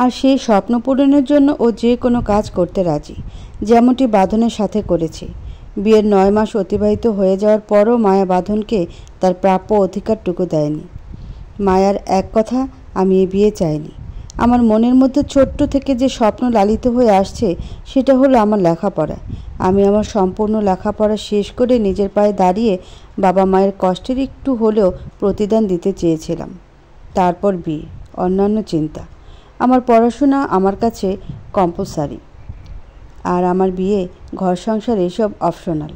আর সেই স্বপ্ন পূরণের জন্য ও যে কোনো কাজ করতে রাজি যেমনটি বাঁধনের সাথে করেছে বিয়ের নয় মাস অতিবাহিত হয়ে যাওয়ার পরও মায়া বাঁধনকে তার প্রাপ্য অধিকারটুকু দেয়নি মায়ার এক কথা আমি এ বিয়ে চাইনি আমার মনের মধ্যে ছোট্ট থেকে যে স্বপ্ন লালিত হয়ে আসছে সেটা হলো আমার লেখাপড়া আমি আমার সম্পূর্ণ লেখাপড়া শেষ করে নিজের পায়ে দাঁড়িয়ে বাবা মায়ের কষ্টের একটু হলেও প্রতিদান দিতে চেয়েছিলাম তারপর বিয়ে অন্যান্য চিন্তা আমার পড়াশোনা আমার কাছে কম্পালসারি আর আমার বিয়ে ঘর সংসার এসব অপশনাল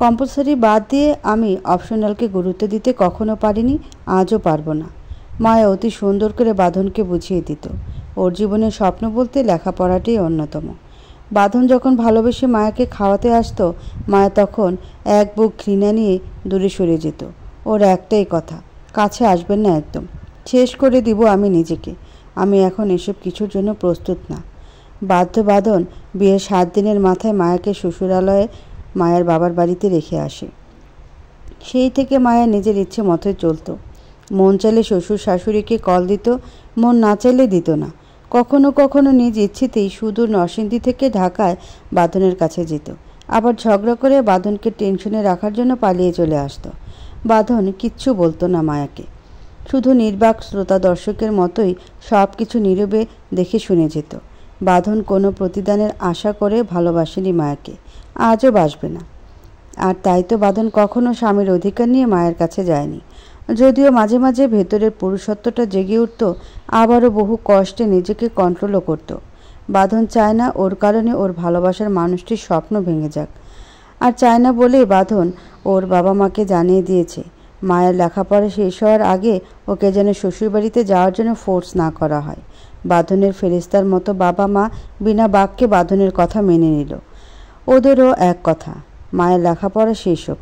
কম্পালসারি বাদ দিয়ে আমি অপশনালকে গুরুত্ব দিতে কখনো পারিনি আজও পারবো না মায়া অতি সুন্দর করে বাঁধনকে বুঝিয়ে দিত ওর জীবনের স্বপ্ন বলতে লেখাপড়াটাই অন্যতম বাঁধন যখন ভালোবেসে মায়াকে খাওয়াতে আসতো মায়া তখন এক বুক ঘৃণা নিয়ে দূরে সরে যেত ওর একটাই কথা কাছে আসবেন না একদম শেষ করে দিব আমি নিজেকে আমি এখন এসব কিছুর জন্য প্রস্তুত না বাধ্য বাঁধন বিয়ের সাত দিনের মাথায় মায়াকে শ্বশুরালয়ে মায়ের বাবার বাড়িতে রেখে আসে সেই থেকে মায়া নিজের ইচ্ছে মতোই চলতো মন চাইলে শ্বশুর শাশুড়িকে কল দিত মন না চাইলে দিত না কখনো কখনো নিজ ইচ্ছেতেই সুদূর নরসিংদী থেকে ঢাকায় বাঁধনের কাছে যেত আবার ঝগড়া করে বাঁধনকে টেনশনে রাখার জন্য পালিয়ে চলে আসত বাঁধন কিচ্ছু বলতো না মায়াকে শুধু নির্বাক শ্রোতা দর্শকের মতোই সব কিছু নীরবে দেখে শুনে যেত বাঁধন কোনো প্রতিদানের আশা করে ভালোবাসেনি মায়াকে আজও বাসবে না আর তাই তো বাঁধন কখনো স্বামীর অধিকার নিয়ে মায়ের কাছে যায়নি যদিও মাঝে মাঝে ভেতরের পুরুষত্বটা জেগে উঠত আবারও বহু কষ্টে নিজেকে কন্ট্রোলও করত বাঁধন চায় না ওর কারণে ওর ভালোবাসার মানুষটির স্বপ্ন ভেঙে যাক আর চায় না বলেই বাঁধন ওর বাবা মাকে জানিয়ে দিয়েছে মায়ের লেখাপড়া শেষ হওয়ার আগে ওকে যেন শ্বশুরবাড়িতে যাওয়ার জন্য ফোর্স না করা হয় বাঁধনের ফেরিস্তার মতো বাবা মা বিনা বাক্যে বাঁধনের কথা মেনে নিল ওদেরও এক কথা মায়ের লেখাপড়া শেষ হোক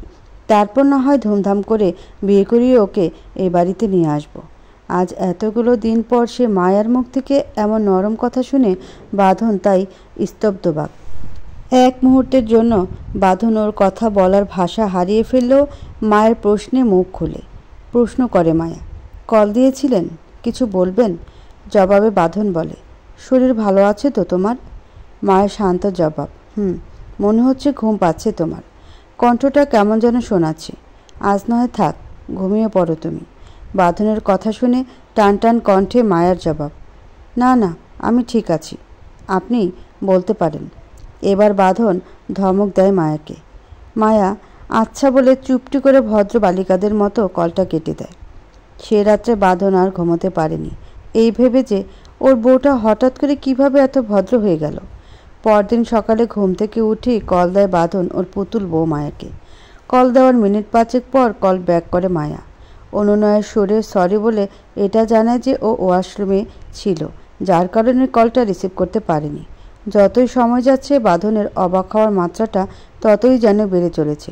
তারপর না হয় ধুমধাম করে বিয়ে করিয়ে ওকে এ বাড়িতে নিয়ে আসব আজ এতগুলো দিন পর সে মায়ার মুখ থেকে এমন নরম কথা শুনে বাঁধন তাই স্তব্ধবাক এক মুহূর্তের জন্য বাঁধন ওর কথা বলার ভাষা হারিয়ে ফেললেও মায়ের প্রশ্নে মুখ খুলে প্রশ্ন করে মায়া কল দিয়েছিলেন কিছু বলবেন জবাবে বাঁধন বলে শরীর ভালো আছে তো তোমার মায়ের শান্ত জবাব হুম মনে হচ্ছে ঘুম পাচ্ছে তোমার কণ্ঠটা কেমন যেন শোনাচ্ছে আজ নয় থাক ঘুমিয়ে পড়ো তুমি বাঁধনের কথা শুনে টান টান কণ্ঠে মায়ার জবাব না না আমি ঠিক আছি আপনি বলতে পারেন এবার বাঁধন ধমক দেয় মায়াকে মায়া আচ্ছা বলে চুপটি করে ভদ্র বালিকাদের মতো কলটা কেটে দেয় সে রাত্রে বাঁধন আর ঘুমোতে পারেনি এই ভেবে যে ওর বউটা হঠাৎ করে কিভাবে এত ভদ্র হয়ে গেল পরদিন সকালে ঘুম থেকে উঠি কল দেয় বাঁধন ওর পুতুল বউ মায়াকে কল দেওয়ার মিনিট পাঁচেক পর কল ব্যাক করে মায়া অনুনয়ের সুরে সরি বলে এটা জানায় যে ও ওয়াশরুমে ছিল যার কারণে কলটা রিসিভ করতে পারেনি যতই সময় যাচ্ছে বাঁধনের অবাক হওয়ার মাত্রাটা ততই যেন বেড়ে চলেছে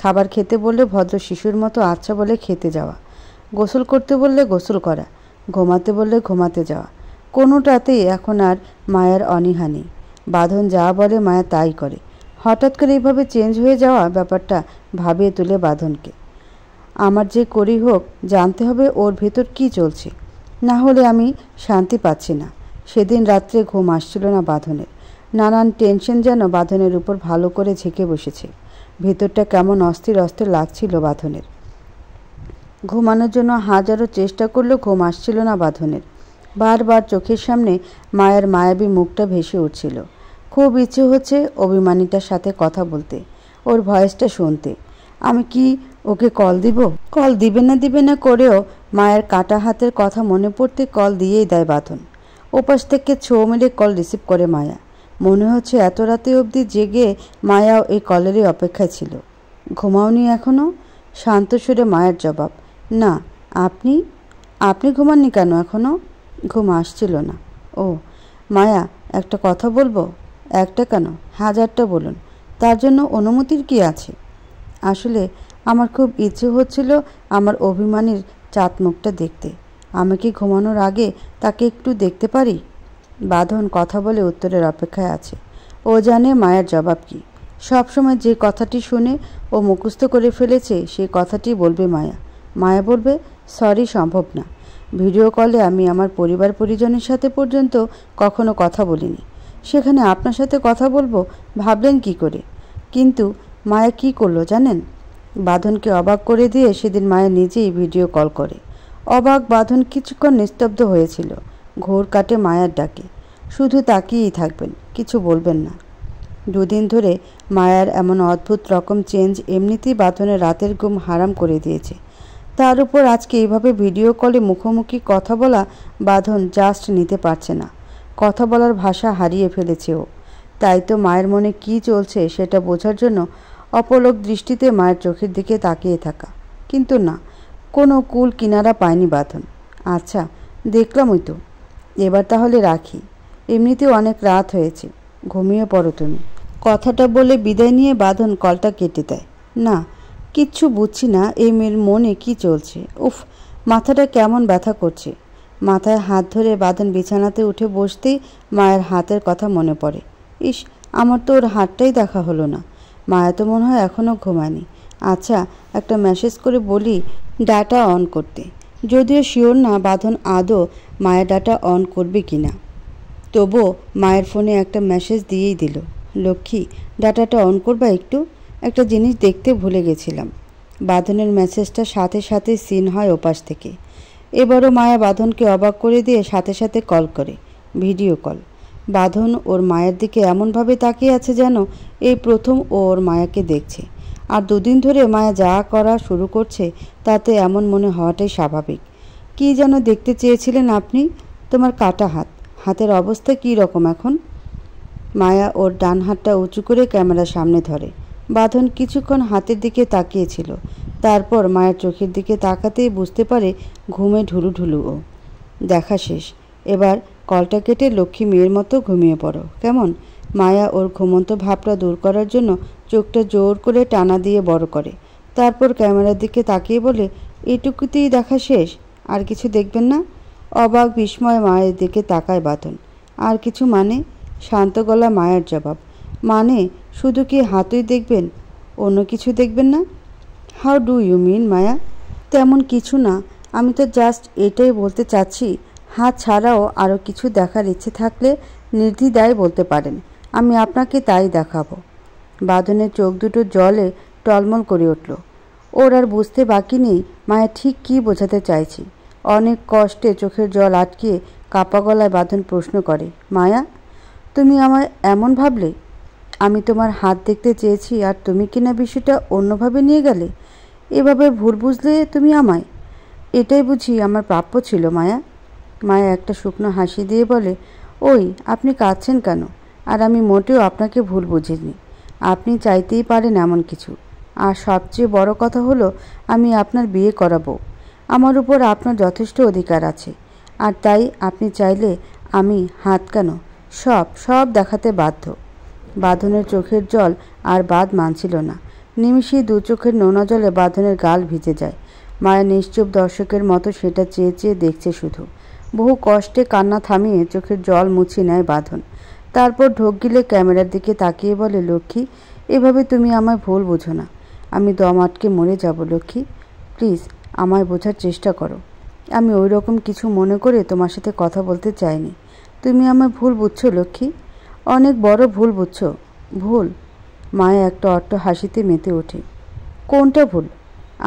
খাবার খেতে বললে ভদ্র শিশুর মতো আচ্ছা বলে খেতে যাওয়া গোসল করতে বললে গোসল করা ঘুমাতে বললে ঘুমাতে যাওয়া কোনোটাতেই এখন আর মায়ের অনীহা নেই বাঁধন যা বলে মায়া তাই করে হঠাৎ করে এইভাবে চেঞ্জ হয়ে যাওয়া ব্যাপারটা ভাবিয়ে তুলে বাঁধনকে আমার যে করি হোক জানতে হবে ওর ভেতর কি চলছে না হলে আমি শান্তি পাচ্ছি না সেদিন রাত্রে ঘুম আসছিল না বাঁধনের নানান টেনশন যেন বাঁধনের উপর ভালো করে ঝেঁকে বসেছে ভেতরটা কেমন অস্থির অস্থির লাগছিল বাঁধনের ঘুমানোর জন্য হাজারো চেষ্টা করলেও ঘুম আসছিল না বাঁধনের বারবার চোখের সামনে মায়ের মায়াবী মুখটা ভেসে উঠছিল খুব ইচ্ছে হচ্ছে অভিমানিতার সাথে কথা বলতে ওর ভয়েসটা শুনতে আমি কি ওকে কল দিব কল দিবে না দিবে না করেও মায়ের কাটা হাতের কথা মনে পড়তে কল দিয়েই দেয় বাঁধন ওপাশ থেকে ছো মেরে কল রিসিভ করে মায়া মনে হচ্ছে এত রাতে অবধি জেগে মায়াও এই কলেরই অপেক্ষায় ছিল ঘুমাওনি এখনও শান্ত সুরে মায়ের জবাব না আপনি আপনি ঘুমাননি কেন এখনও ঘুম আসছিল না ও মায়া একটা কথা বলবো একটা কেন হাজারটা বলুন তার জন্য অনুমতির কি আছে আসলে আমার খুব ইচ্ছে হচ্ছিল আমার অভিমানীর চাঁদ মুখটা দেখতে আমি কি ঘুমানোর আগে তাকে একটু দেখতে পারি বাঁধন কথা বলে উত্তরের অপেক্ষায় আছে ও জানে মায়ের জবাব কি সবসময় যে কথাটি শুনে ও মুখস্থ করে ফেলেছে সেই কথাটি বলবে মায়া মায়া বলবে সরি সম্ভব না ভিডিও কলে আমি আমার পরিবার পরিজনের সাথে পর্যন্ত কখনো কথা বলিনি সেখানে আপনার সাথে কথা বলবো ভাবলেন কি করে কিন্তু মায়া কি করলো জানেন বাঁধনকে অবাক করে দিয়ে সেদিন মায়া নিজেই ভিডিও কল করে অবাক বাঁধন কিছুক্ষণ নিস্তব্ধ হয়েছিল ঘোর কাটে মায়ার ডাকে শুধু তাকিয়েই থাকবেন কিছু বলবেন না দুদিন ধরে মায়ার এমন অদ্ভুত রকম চেঞ্জ এমনিতেই বাঁধনের রাতের ঘুম হারাম করে দিয়েছে তার উপর আজকে এইভাবে ভিডিও কলে মুখোমুখি কথা বলা বাঁধন জাস্ট নিতে পারছে না কথা বলার ভাষা হারিয়ে ফেলেছে ও তাই তো মায়ের মনে কি চলছে সেটা বোঝার জন্য অপলক দৃষ্টিতে মায়ের চোখের দিকে তাকিয়ে থাকা কিন্তু না কোনো কুল কিনারা পায়নি বাঁধন আচ্ছা দেখলামই তো এবার তাহলে রাখি এমনিতেও অনেক রাত হয়েছে ঘুমিয়ে পড়ো তুমি কথাটা বলে বিদায় নিয়ে বাঁধন কলটা কেটে দেয় না কিচ্ছু বুঝছি না এই মেয়ের মনে কি চলছে উফ মাথাটা কেমন ব্যথা করছে মাথায় হাত ধরে বাঁধন বিছানাতে উঠে বসতেই মায়ের হাতের কথা মনে পড়ে ইস আমার তো ওর হাতটাই দেখা হলো না মায়া তো মনে হয় এখনও ঘুমায়নি আচ্ছা একটা মেসেজ করে বলি ডাটা অন করতে যদিও শিওর না বাঁধন আদৌ মায়ের ডাটা অন করবে কি না তবুও মায়ের ফোনে একটা মেসেজ দিয়েই দিল লক্ষ্মী ডাটাটা অন করবা একটু একটা জিনিস দেখতে ভুলে গেছিলাম বাঁধনের মেসেজটা সাথে সাথে সিন হয় ওপাশ থেকে এবারও মায়া বাঁধনকে অবাক করে দিয়ে সাথে সাথে কল করে ভিডিও কল বাঁধন ওর মায়ের দিকে এমনভাবে তাকিয়ে আছে যেন এই প্রথম ও ওর মায়াকে দেখছে আর দুদিন ধরে মায়া যা করা শুরু করছে তাতে এমন মনে হওয়াটাই স্বাভাবিক কি যেন দেখতে চেয়েছিলেন আপনি তোমার কাটা হাত হাতের অবস্থা কী রকম এখন মায়া ওর ডান হাতটা উঁচু করে ক্যামেরার সামনে ধরে বাঁধন কিছুক্ষণ হাতের দিকে তাকিয়েছিল তারপর মায়ের চোখের দিকে তাকাতেই বুঝতে পারে ঘুমে ঢুলু ঢুলু ও দেখা শেষ এবার কলটা কেটে লক্ষ্মী মেয়ের মতো ঘুমিয়ে পড়ো কেমন মায়া ওর ঘুমন্ত ভাবটা দূর করার জন্য চোখটা জোর করে টানা দিয়ে বড় করে তারপর ক্যামেরার দিকে তাকিয়ে বলে এটুকুতেই দেখা শেষ আর কিছু দেখবেন না অবাক বিস্ময় মায়ের দিকে তাকায় বাঁধন আর কিছু মানে শান্ত গলা মায়ের জবাব মানে শুধু কি হাতই দেখবেন অন্য কিছু দেখবেন না হাউ ডু ইউ মিন মায়া তেমন কিছু না আমি তো জাস্ট এটাই বলতে চাচ্ছি হাত ছাড়াও আরও কিছু দেখার ইচ্ছে থাকলে নির্দ্বিধায় বলতে পারেন আমি আপনাকে তাই দেখাবো বাদনের চোখ দুটো জলে টলমল করে উঠল ওর আর বুঝতে বাকি নেই মায়া ঠিক কি বোঝাতে চাইছি অনেক কষ্টে চোখের জল আটকিয়ে কাপা গলায় বাঁধন প্রশ্ন করে মায়া তুমি আমায় এমন ভাবলে আমি তোমার হাত দেখতে চেয়েছি আর তুমি কিনা বিষয়টা অন্যভাবে নিয়ে গেলে এভাবে ভুল বুঝলে তুমি আমায় এটাই বুঝি আমার প্রাপ্য ছিল মায়া মায়া একটা শুকনো হাসি দিয়ে বলে ওই আপনি কাঁদছেন কেন আর আমি মোটেও আপনাকে ভুল বুঝিনি আপনি চাইতেই পারেন এমন কিছু আর সবচেয়ে বড় কথা হলো আমি আপনার বিয়ে করাবো আমার উপর আপনার যথেষ্ট অধিকার আছে আর তাই আপনি চাইলে আমি হাত কেন সব সব দেখাতে বাধ্য বাঁধনের চোখের জল আর বাদ মানছিল না নিমিষেই দু চোখের নোনা জলে বাঁধনের গাল ভিজে যায় মায়া নিশ্চুপ দর্শকের মতো সেটা চেয়ে চেয়ে দেখছে শুধু বহু কষ্টে কান্না থামিয়ে চোখের জল মুছে নেয় বাঁধন তারপর ঢোক গিলে ক্যামেরার দিকে তাকিয়ে বলে লক্ষ্মী এভাবে তুমি আমায় ভুল বোঝো না আমি দম আটকে মরে যাব লক্ষ্মী প্লিজ আমায় বোঝার চেষ্টা করো আমি ওই রকম কিছু মনে করে তোমার সাথে কথা বলতে চাইনি তুমি আমায় ভুল বুঝছো লক্ষ্মী অনেক বড় ভুল বুঝছো ভুল মায়া একটা অট্ট হাসিতে মেতে ওঠে কোনটা ভুল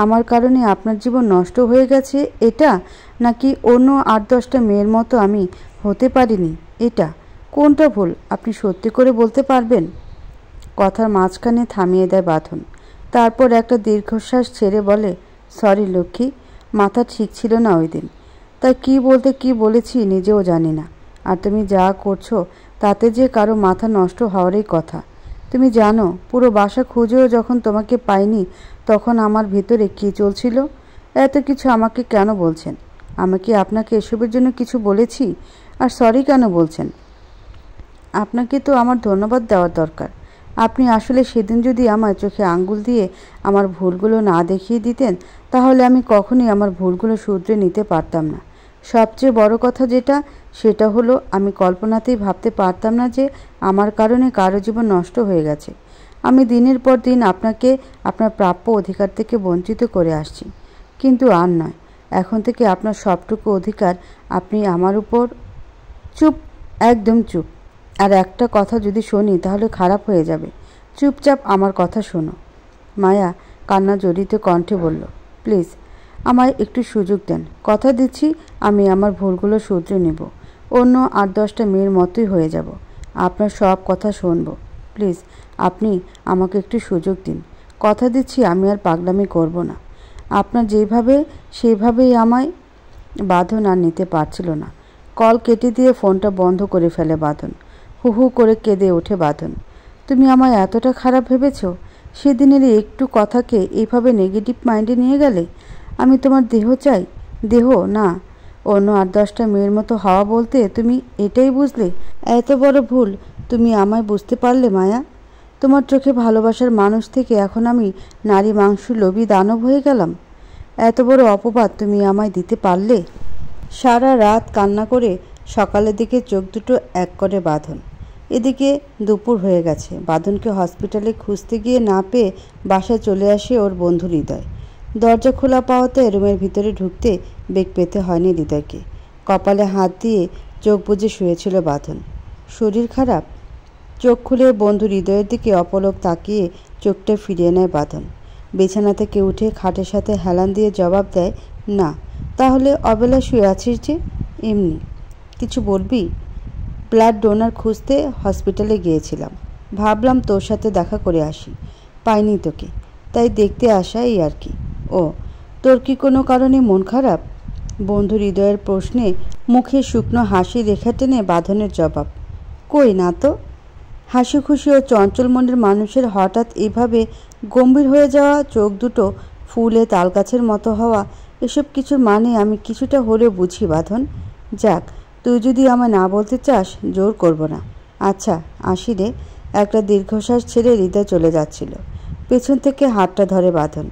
আমার কারণে আপনার জীবন নষ্ট হয়ে গেছে এটা নাকি অন্য আট দশটা মেয়ের মতো আমি হতে পারিনি এটা কোনটা ভুল আপনি সত্যি করে বলতে পারবেন কথার মাঝখানে থামিয়ে দেয় বাঁধন তারপর একটা দীর্ঘশ্বাস ছেড়ে বলে সরি লক্ষ্মী মাথা ঠিক ছিল না ওই দিন তা কি বলতে কি বলেছি নিজেও জানি না আর তুমি যা করছো তাতে যে কারো মাথা নষ্ট হওয়ারই কথা তুমি জানো পুরো বাসা খুঁজেও যখন তোমাকে পাইনি তখন আমার ভিতরে কি চলছিল এত কিছু আমাকে কেন বলছেন আমাকে আপনাকে এসবের জন্য কিছু বলেছি আর সরি কেন বলছেন আপনাকে তো আমার ধন্যবাদ দেওয়ার দরকার আপনি আসলে সেদিন যদি আমার চোখে আঙ্গুল দিয়ে আমার ভুলগুলো না দেখিয়ে দিতেন তাহলে আমি কখনোই আমার ভুলগুলো শুধরে নিতে পারতাম না সবচেয়ে বড় কথা যেটা সেটা হলো আমি কল্পনাতেই ভাবতে পারতাম না যে আমার কারণে কারো জীবন নষ্ট হয়ে গেছে আমি দিনের পর দিন আপনাকে আপনার প্রাপ্য অধিকার থেকে বঞ্চিত করে আসছি কিন্তু আর নয় এখন থেকে আপনার সবটুকু অধিকার আপনি আমার উপর চুপ একদম চুপ আর একটা কথা যদি শুনি তাহলে খারাপ হয়ে যাবে চুপচাপ আমার কথা শোনো মায়া কান্না জড়িত কণ্ঠে বলল প্লিজ আমায় একটু সুযোগ দেন কথা দিচ্ছি আমি আমার ভুলগুলো শুধরে নেব অন্য আট দশটা মেয়ের মতোই হয়ে যাব আপনার সব কথা শুনব প্লিজ আপনি আমাকে একটু সুযোগ দিন কথা দিচ্ছি আমি আর পাগলামি করব না আপনার যেভাবে সেভাবেই আমায় বাঁধন আর নিতে পারছিল না কল কেটে দিয়ে ফোনটা বন্ধ করে ফেলে বাঁধন হু হু করে কেঁদে ওঠে বাঁধন তুমি আমায় এতটা খারাপ ভেবেছ সেদিনের একটু কথাকে এইভাবে নেগেটিভ মাইন্ডে নিয়ে গেলে আমি তোমার দেহ চাই দেহ না অন্য আট দশটা মেয়ের মতো হাওয়া বলতে তুমি এটাই বুঝলে এত বড় ভুল তুমি আমায় বুঝতে পারলে মায়া তোমার চোখে ভালোবাসার মানুষ থেকে এখন আমি নারী মাংস লোভি দানব হয়ে গেলাম এত বড় অপবাদ তুমি আমায় দিতে পারলে সারা রাত কান্না করে সকালের দিকে চোখ দুটো এক করে বাঁধন এদিকে দুপুর হয়ে গেছে বাঁধনকে হসপিটালে খুঁজতে গিয়ে না পেয়ে বাসায় চলে আসে ওর বন্ধু হৃদয় দরজা খোলা পাওয়াতে রুমের ভিতরে ঢুকতে বেগ পেতে হয়নি হৃদয়কে কপালে হাত দিয়ে চোখ বুঝে শুয়েছিল বাঁধন শরীর খারাপ চোখ খুলে বন্ধু হৃদয়ের দিকে অপলক তাকিয়ে চোখটা ফিরিয়ে নেয় বাঁধন বিছানা থেকে উঠে খাটের সাথে হেলান দিয়ে জবাব দেয় না তাহলে অবেলা শুয়ে আছিস যে এমনি কিছু বলবি ব্লাড ডোনার খুঁজতে হসপিটালে গিয়েছিলাম ভাবলাম তোর সাথে দেখা করে আসি পাইনি তোকে তাই দেখতে আসাই আর কি ও তোর কি কোনো কারণে মন খারাপ বন্ধু হৃদয়ের প্রশ্নে মুখে শুকনো হাসি রেখে টেনে বাঁধনের জবাব কই না তো হাসি খুশি ও চঞ্চল মনের মানুষের হঠাৎ এভাবে গম্ভীর হয়ে যাওয়া চোখ দুটো ফুলে তালগাছের মতো হওয়া এসব কিছুর মানে আমি কিছুটা হলেও বুঝি বাঁধন যাক তুই যদি আমায় না বলতে চাস জোর করব না আচ্ছা আসি রে একটা দীর্ঘশ্বাস ছেড়ে হৃদয় চলে যাচ্ছিল পেছন থেকে হাতটা ধরে বাঁধন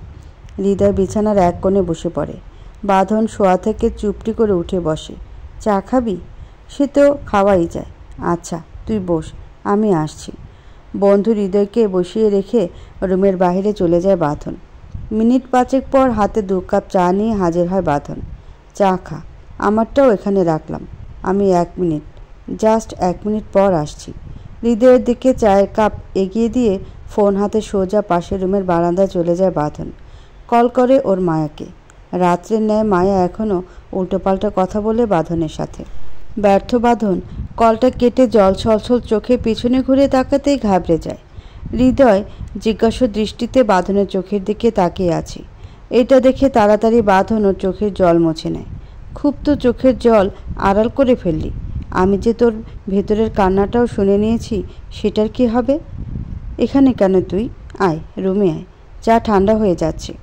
হৃদয় বিছানার এক কোণে বসে পড়ে বাঁধন শোয়া থেকে চুপটি করে উঠে বসে চা খাবি সে তো খাওয়াই যায় আচ্ছা তুই বস আমি আসছি বন্ধু হৃদয়কে বসিয়ে রেখে রুমের বাহিরে চলে যায় বাঁধন মিনিট পাঁচেক পর হাতে দু কাপ চা নিয়ে হাজির হয় বাঁধন চা খা আমারটাও এখানে রাখলাম আমি এক মিনিট জাস্ট এক মিনিট পর আসছি হৃদয়ের দিকে চায়ের কাপ এগিয়ে দিয়ে ফোন হাতে সোজা পাশের রুমের বারান্দায় চলে যায় বাঁধন কল করে ওর মায়াকে রাত্রের ন্যায় মায়া এখনও উল্টোপাল্টা কথা বলে বাঁধনের সাথে ব্যর্থ বাঁধন কলটা কেটে জল ছলছল চোখে পিছনে ঘুরে তাকাতেই ঘাবড়ে যায় হৃদয় জিজ্ঞাসা দৃষ্টিতে বাঁধনের চোখের দিকে তাকিয়ে আছে এটা দেখে তাড়াতাড়ি বাঁধন ওর চোখের জল মুছে নেয় খুব তো চোখের জল আড়াল করে ফেললি আমি যে তোর ভেতরের কান্নাটাও শুনে নিয়েছি সেটার কি হবে এখানে কেন তুই আয় রুমে আয় চা ঠান্ডা হয়ে যাচ্ছে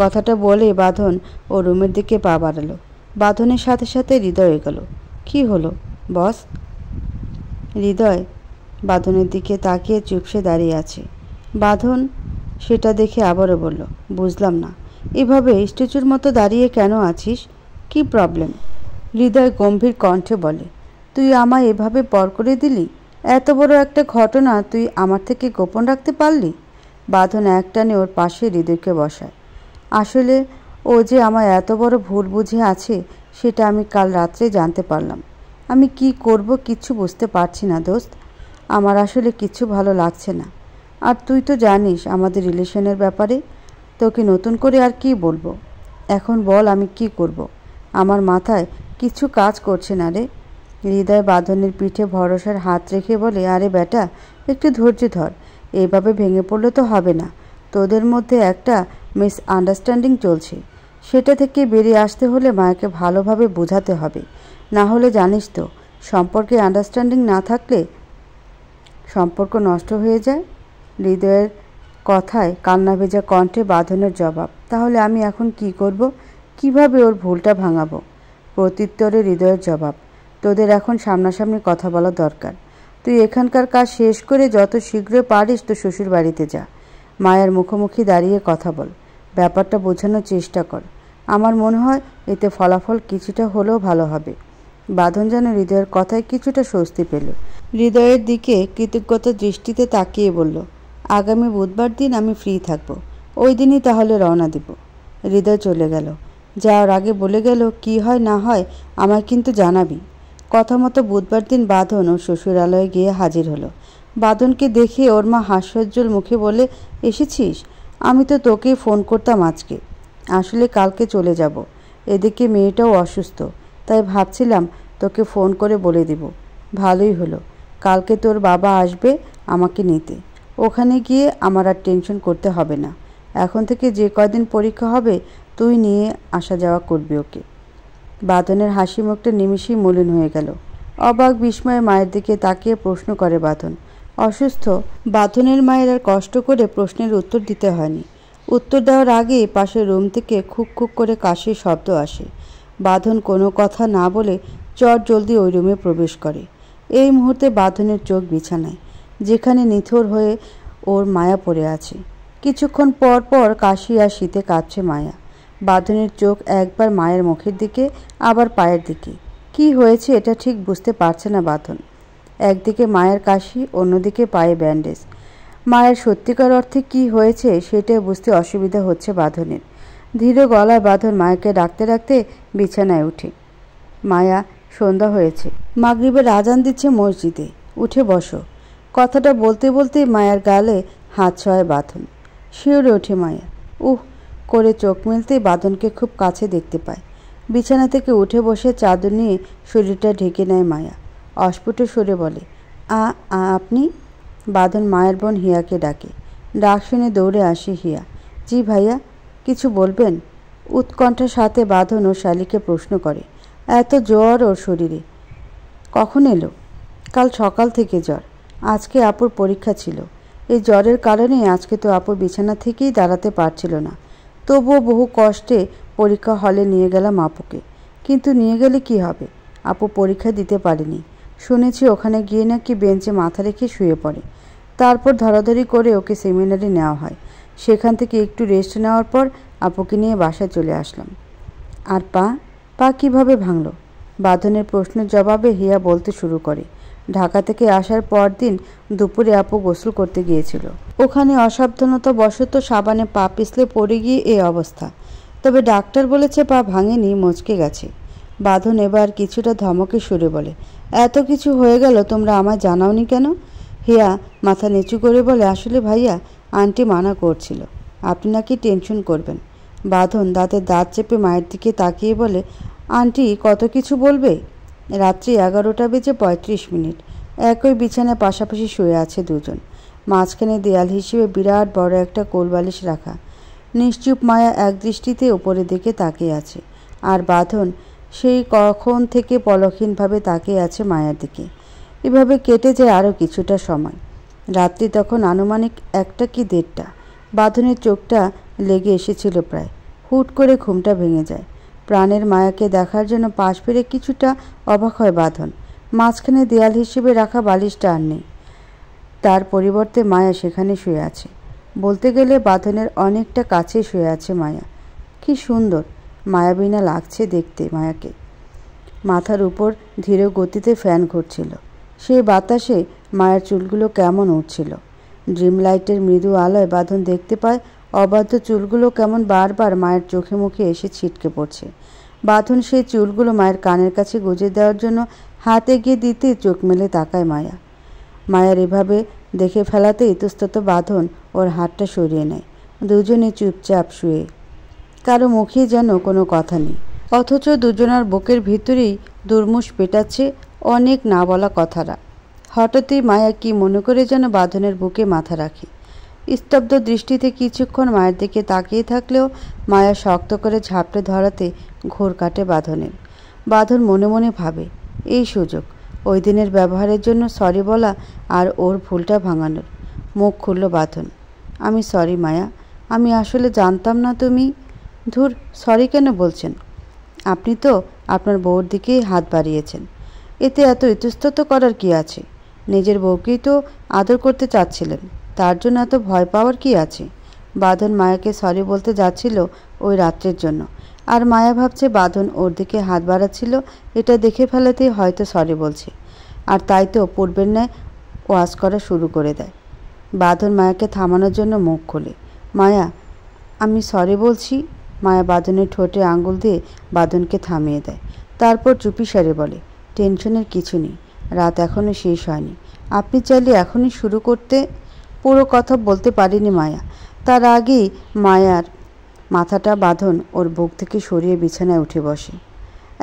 কথাটা বলে বাঁধন ও রুমের দিকে পা বাড়ালো বাঁধনের সাথে সাথে হৃদয় গেল কি হলো বস হৃদয় বাঁধনের দিকে তাকিয়ে চুপসে দাঁড়িয়ে আছে বাঁধন সেটা দেখে আবারও বলল বুঝলাম না এভাবে স্ট্যাচুর মতো দাঁড়িয়ে কেন আছিস কি প্রবলেম হৃদয় গম্ভীর কণ্ঠে বলে তুই আমায় এভাবে পর করে দিলি এত বড় একটা ঘটনা তুই আমার থেকে গোপন রাখতে পারলি বাঁধন একটানে ওর পাশে হৃদয়কে বসায় আসলে ও যে আমার এত বড় ভুল বুঝে আছে সেটা আমি কাল রাত্রে জানতে পারলাম আমি কি করব কিছু বুঝতে পারছি না দোস্ত আমার আসলে কিছু ভালো লাগছে না আর তুই তো জানিস আমাদের রিলেশনের ব্যাপারে তোকে নতুন করে আর কি বলবো এখন বল আমি কি করব। আমার মাথায় কিছু কাজ করছে না রে হৃদয় বাঁধনের পিঠে ভরসার হাত রেখে বলে আরে বেটা একটু ধৈর্য ধর এইভাবে ভেঙে পড়লে তো হবে না তোদের মধ্যে একটা মিস আন্ডারস্ট্যান্ডিং চলছে সেটা থেকে বেরিয়ে আসতে হলে মায়াকে ভালোভাবে বোঝাতে হবে না হলে জানিস তো সম্পর্কে আন্ডারস্ট্যান্ডিং না থাকলে সম্পর্ক নষ্ট হয়ে যায় হৃদয়ের কথায় কান্না ভেজা কণ্ঠে বাঁধনের জবাব তাহলে আমি এখন কি করব কিভাবে ওর ভুলটা ভাঙাবো প্রত্যুত্তরে হৃদয়ের জবাব তোদের এখন সামনাসামনি কথা বলা দরকার তুই এখানকার কাজ শেষ করে যত শীঘ্র পারিস তো শ্বশুর বাড়িতে যা মায়ের মুখোমুখি দাঁড়িয়ে কথা বল ব্যাপারটা বোঝানোর চেষ্টা কর আমার মনে হয় এতে ফলাফল কিছুটা হলেও ভালো হবে বাঁধন যেন হৃদয়ের কথায় কিছুটা স্বস্তি পেল হৃদয়ের দিকে কৃতজ্ঞতা দৃষ্টিতে তাকিয়ে বলল আগামী বুধবার দিন আমি ফ্রি থাকব ওই দিনই তাহলে রওনা দিব হৃদয় চলে গেল যাওয়ার আগে বলে গেল কি হয় না হয় আমায় কিন্তু জানাবি কথা মতো বুধবার দিন বাঁধন ও শ্বশুরালয়ে গিয়ে হাজির হলো বাদনকে দেখে ওর মা হাস্যজ্জ্বল মুখে বলে এসেছিস আমি তো তোকেই ফোন করতাম আজকে আসলে কালকে চলে যাব এদিকে মেয়েটাও অসুস্থ তাই ভাবছিলাম তোকে ফোন করে বলে দেব ভালোই হলো কালকে তোর বাবা আসবে আমাকে নিতে ওখানে গিয়ে আমার আর টেনশন করতে হবে না এখন থেকে যে কয়দিন পরীক্ষা হবে তুই নিয়ে আসা যাওয়া করবি ওকে বাদনের হাসি মুখটা নিমিষেই মলিন হয়ে গেল অবাক বিস্ময়ে মায়ের দিকে তাকিয়ে প্রশ্ন করে বাদন অসুস্থ বাঁধনের মায়ের আর কষ্ট করে প্রশ্নের উত্তর দিতে হয়নি উত্তর দেওয়ার আগেই পাশের রুম থেকে খুক খুক করে কাশির শব্দ আসে বাঁধন কোনো কথা না বলে চট জলদি ওই রুমে প্রবেশ করে এই মুহূর্তে বাঁধনের চোখ বিছানায় যেখানে নিথর হয়ে ওর মায়া পড়ে আছে কিছুক্ষণ পর পর কাশি আর শীতে কাঁদছে মায়া বাঁধনের চোখ একবার মায়ের মুখের দিকে আবার পায়ের দিকে কি হয়েছে এটা ঠিক বুঝতে পারছে না বাঁধন একদিকে মায়ের কাশি অন্যদিকে পায়ে ব্যান্ডেজ মায়ের সত্যিকার অর্থে কি হয়েছে সেটা বুঝতে অসুবিধা হচ্ছে বাঁধনের ধীরে গলায় বাঁধন মায়াকে ডাকতে ডাকতে বিছানায় উঠে মায়া সন্ধ্যা হয়েছে মাগরীবের আজান দিচ্ছে মসজিদে উঠে বসো কথাটা বলতে বলতে মায়ার গালে হাত ছয় বাঁধন শিউরে ওঠে মায়া উহ করে চোখ মিলতে বাঁধনকে খুব কাছে দেখতে পায় বিছানা থেকে উঠে বসে চাদর নিয়ে শরীরটা ঢেকে নেয় মায়া অস্ফুট সুরে বলে আ আপনি বাঁধন মায়ের বোন হিয়াকে ডাকে ডাক শুনে দৌড়ে আসে হিয়া জি ভাইয়া কিছু বলবেন উৎকণ্ঠার সাথে বাঁধন ও শালিকে প্রশ্ন করে এত জ্বর ওর শরীরে কখন এলো কাল সকাল থেকে জ্বর আজকে আপুর পরীক্ষা ছিল এই জ্বরের কারণে আজকে তো আপু বিছানা থেকেই দাঁড়াতে পারছিল না তবুও বহু কষ্টে পরীক্ষা হলে নিয়ে গেলাম আপুকে কিন্তু নিয়ে গেলে কি হবে আপু পরীক্ষা দিতে পারেনি শুনেছি ওখানে গিয়ে নাকি বেঞ্চে মাথা রেখে শুয়ে পড়ে তারপর ধরাধরি করে ওকে সেমিনারে নেওয়া হয় সেখান থেকে একটু রেস্ট নেওয়ার পর আপুকে নিয়ে বাসায় চলে আসলাম আর পা পা কীভাবে ভাঙল বাঁধনের প্রশ্নের জবাবে হিয়া বলতে শুরু করে ঢাকা থেকে আসার পর দিন দুপুরে আপু গোসল করতে গিয়েছিল ওখানে অসাবধানতা বশত সাবানে পা পিছলে পড়ে গিয়ে এই অবস্থা তবে ডাক্তার বলেছে পা ভাঙেনি মচকে গেছে বাঁধন এবার কিছুটা ধমকে সুরে বলে এত কিছু হয়ে গেল তোমরা আমার জানাওনি কেন হিয়া মাথা নিচু করে বলে আসলে ভাইয়া আন্টি মানা করছিল আপনি নাকি টেনশন করবেন বাঁধন দাঁতে দাঁত চেপে মায়ের দিকে তাকিয়ে বলে আন্টি কত কিছু বলবে রাত্রি এগারোটা বেজে পঁয়ত্রিশ মিনিট একই বিছানায় পাশাপাশি শুয়ে আছে দুজন মাঝখানে দেয়াল হিসেবে বিরাট বড় একটা কোলবালিশ রাখা নিশ্চুপ মায়া এক দৃষ্টিতে ওপরের দিকে তাকিয়ে আছে আর বাঁধন সেই কখন থেকে পলকহীনভাবে তাকিয়ে আছে মায়ার দিকে এভাবে কেটে যায় আরও কিছুটা সময় রাত্রি তখন আনুমানিক একটা কি দেড়টা বাঁধনের চোখটা লেগে এসেছিল প্রায় হুট করে ঘুমটা ভেঙে যায় প্রাণের মায়াকে দেখার জন্য পাশ ফিরে কিছুটা অবাক হয় বাঁধন মাঝখানে দেয়াল হিসেবে রাখা বালিশটা আর নেই তার পরিবর্তে মায়া সেখানে শুয়ে আছে বলতে গেলে বাঁধনের অনেকটা কাছে শুয়ে আছে মায়া কি সুন্দর মায়াবিনা লাগছে দেখতে মায়াকে মাথার উপর ধীর গতিতে ফ্যান ঘুরছিল সেই বাতাসে মায়ের চুলগুলো কেমন উঠছিল ড্রিম লাইটের মৃদু আলোয় বাঁধন দেখতে পায় অবাধ্য চুলগুলো কেমন বারবার মায়ের চোখে মুখে এসে ছিটকে পড়ছে বাঁধন সেই চুলগুলো মায়ের কানের কাছে গুজে দেওয়ার জন্য হাতে গিয়ে দিতে চোখ মেলে তাকায় মায়া মায়ার এভাবে দেখে ফেলাতে ইতস্তত বাঁধন ওর হাতটা সরিয়ে নেয় দুজনে চুপচাপ শুয়ে কারো মুখে যেন কোনো কথা নেই অথচ দুজনার বুকের ভিতরেই দুর্মুষ পেটাচ্ছে অনেক না বলা কথারা হঠাৎই মায়া কি মনে করে যেন বাঁধনের বুকে মাথা রাখে স্তব্ধ দৃষ্টিতে কিছুক্ষণ মায়ের দিকে তাকিয়ে থাকলেও মায়া শক্ত করে ঝাপটে ধরাতে ঘোর কাটে বাঁধনের বাঁধন মনে মনে ভাবে এই সুযোগ ওই দিনের ব্যবহারের জন্য সরি বলা আর ওর ভুলটা ভাঙানোর মুখ খুলল বাঁধন আমি সরি মায়া আমি আসলে জানতাম না তুমি ধুর সরি কেন বলছেন আপনি তো আপনার বউর দিকেই হাত বাড়িয়েছেন এতে এত ইতস্তত করার কি আছে নিজের বউকেই তো আদর করতে চাচ্ছিলেন তার জন্য এত ভয় পাওয়ার কি আছে বাঁধন মায়াকে সরি বলতে যাচ্ছিল ওই রাত্রের জন্য আর মায়া ভাবছে বাঁধন ওর দিকে হাত বাড়াচ্ছিল এটা দেখে ফেলাতেই হয়তো সরি বলছে আর তাই তো পূর্বের ন্যায় ওয়াশ করা শুরু করে দেয় বাঁধন মায়াকে থামানোর জন্য মুখ খোলে মায়া আমি সরি বলছি মায়া বাদনের ঠোঁটে আঙুল দিয়ে বাদনকে থামিয়ে দেয় তারপর চুপি সারে বলে টেনশনের কিছু নেই রাত এখনও শেষ হয়নি আপনি চাইলে এখনই শুরু করতে পুরো কথা বলতে পারিনি মায়া তার আগেই মায়ার মাথাটা বাঁধন ওর বুক থেকে সরিয়ে বিছানায় উঠে বসে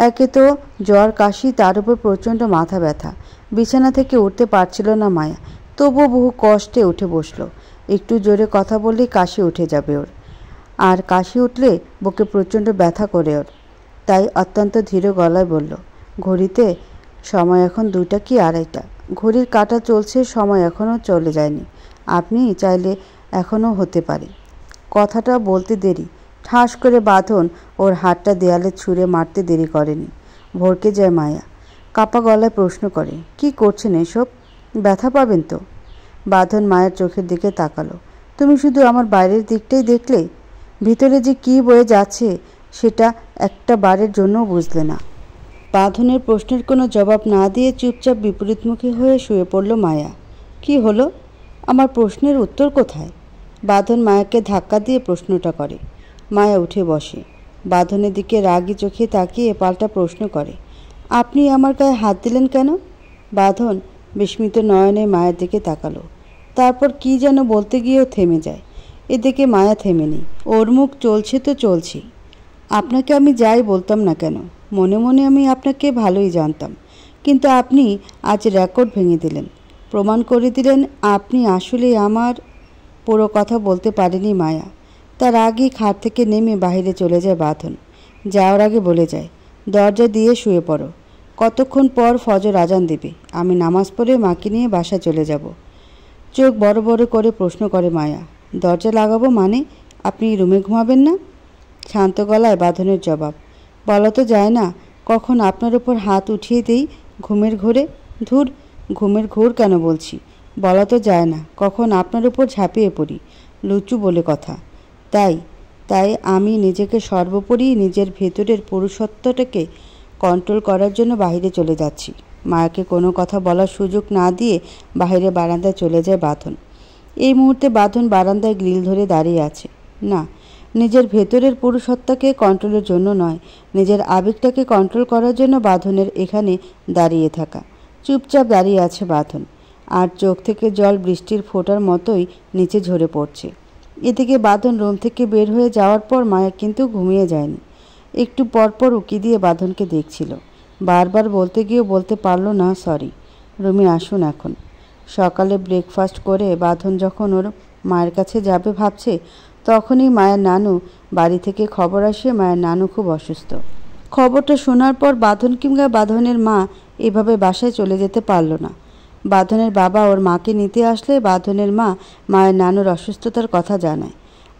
একে তো জ্বর কাশি তার উপর প্রচণ্ড মাথা ব্যথা বিছানা থেকে উঠতে পারছিল না মায়া তবু বহু কষ্টে উঠে বসলো একটু জোরে কথা বললেই কাশি উঠে যাবে ওর আর কাশি উঠলে বুকে প্রচণ্ড ব্যথা করে ওর তাই অত্যন্ত ধীর গলায় বলল ঘড়িতে সময় এখন দুইটা কি আড়াইটা ঘড়ির কাটা চলছে সময় এখনও চলে যায়নি আপনি চাইলে এখনও হতে পারে কথাটা বলতে দেরি ঠাস করে বাঁধন ওর হাতটা দেয়ালে ছুঁড়ে মারতে দেরি করেনি ভরকে যায় মায়া কাপা গলায় প্রশ্ন করে কি করছেন এসব ব্যথা পাবেন তো বাঁধন মায়ের চোখের দিকে তাকালো তুমি শুধু আমার বাইরের দিকটাই দেখলে ভিতরে যে কী বয়ে যাচ্ছে সেটা একটা বারের জন্যও বুঝলে না বাঁধনের প্রশ্নের কোনো জবাব না দিয়ে চুপচাপ বিপরীতমুখী হয়ে শুয়ে পড়ল মায়া কি হলো আমার প্রশ্নের উত্তর কোথায় বাঁধন মায়াকে ধাক্কা দিয়ে প্রশ্নটা করে মায়া উঠে বসে বাঁধনের দিকে রাগি চোখে তাকিয়ে পাল্টা প্রশ্ন করে আপনি আমার গায়ে হাত দিলেন কেন বাঁধন বিস্মিত নয়নে মায়ের দিকে তাকালো তারপর কি যেন বলতে গিয়েও থেমে যায় এ মায়া থেমে নেই ওর মুখ চলছে তো চলছে আপনাকে আমি যাই বলতাম না কেন মনে মনে আমি আপনাকে ভালোই জানতাম কিন্তু আপনি আজ রেকর্ড ভেঙে দিলেন প্রমাণ করে দিলেন আপনি আসলে আমার পুরো কথা বলতে পারেনি মায়া তার আগেই খাট থেকে নেমে বাহিরে চলে যায় বাঁধন যাওয়ার আগে বলে যায় দরজা দিয়ে শুয়ে পড়ো কতক্ষণ পর ফজর আজান দেবে আমি নামাজ পড়ে মাকে নিয়ে বাসা চলে যাব চোখ বড় বড় করে প্রশ্ন করে মায়া দরজা লাগাবো মানে আপনি রুমে ঘুমাবেন না শান্ত গলায় বাঁধনের জবাব বলা তো যায় না কখন আপনার ওপর হাত উঠিয়ে দেই ঘুমের ঘোরে ধুর ঘুমের ঘোর কেন বলছি বলা তো যায় না কখন আপনার উপর ঝাঁপিয়ে পড়ি লুচু বলে কথা তাই তাই আমি নিজেকে সর্বোপরি নিজের ভেতরের পুরুষত্বটাকে কন্ট্রোল করার জন্য বাহিরে চলে যাচ্ছি মাকে কোনো কথা বলার সুযোগ না দিয়ে বাহিরে বারান্দায় চলে যায় বাঁধন এই মুহূর্তে বাঁধন বারান্দায় গ্রিল ধরে দাঁড়িয়ে আছে না নিজের ভেতরের পুরুষত্বকে কন্ট্রোলের জন্য নয় নিজের আবেগটাকে কন্ট্রোল করার জন্য বাঁধনের এখানে দাঁড়িয়ে থাকা চুপচাপ দাঁড়িয়ে আছে বাঁধন আর চোখ থেকে জল বৃষ্টির ফোটার মতোই নিচে ঝরে পড়ছে এদিকে বাঁধন রুম থেকে বের হয়ে যাওয়ার পর মায়া কিন্তু ঘুমিয়ে যায়নি একটু পরপর উকি দিয়ে বাঁধনকে দেখছিল বারবার বলতে গিয়ে বলতে পারল না সরি রুমি আসুন এখন সকালে ব্রেকফাস্ট করে বাঁধন যখন ওর মায়ের কাছে যাবে ভাবছে তখনই মায়ের নানু বাড়ি থেকে খবর আসে মায়ের নানু খুব অসুস্থ খবরটা শোনার পর বাঁধন কিংবা বাঁধনের মা এভাবে বাসায় চলে যেতে পারল না বাঁধনের বাবা ওর মাকে নিতে আসলে বাঁধনের মা মায়ের নানুর অসুস্থতার কথা জানায়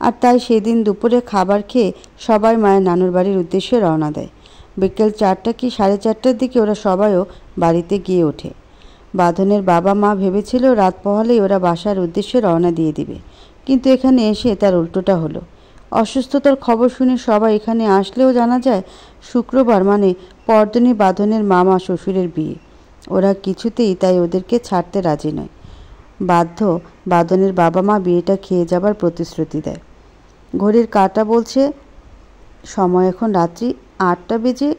আর তাই সেদিন দুপুরে খাবার খেয়ে সবাই মায়ের নানুর বাড়ির উদ্দেশ্যে রওনা দেয় বিকেল চারটা কি সাড়ে চারটার দিকে ওরা সবাইও বাড়িতে গিয়ে ওঠে বাঁধনের বাবা মা ভেবেছিল রাত পহলেই ওরা বাসার উদ্দেশ্যে রওনা দিয়ে দিবে কিন্তু এখানে এসে তার উল্টোটা হলো অসুস্থতার খবর শুনে সবাই এখানে আসলেও জানা যায় শুক্রবার মানে পরদিনই বাঁধনের মামা শ্বশুরের বিয়ে ওরা কিছুতেই তাই ওদেরকে ছাড়তে রাজি নয় বাধ্য বাদনের বাবা মা বিয়েটা খেয়ে যাবার প্রতিশ্রুতি দেয় ঘড়ির কাটা বলছে সময় এখন রাত্রি আটটা বেজে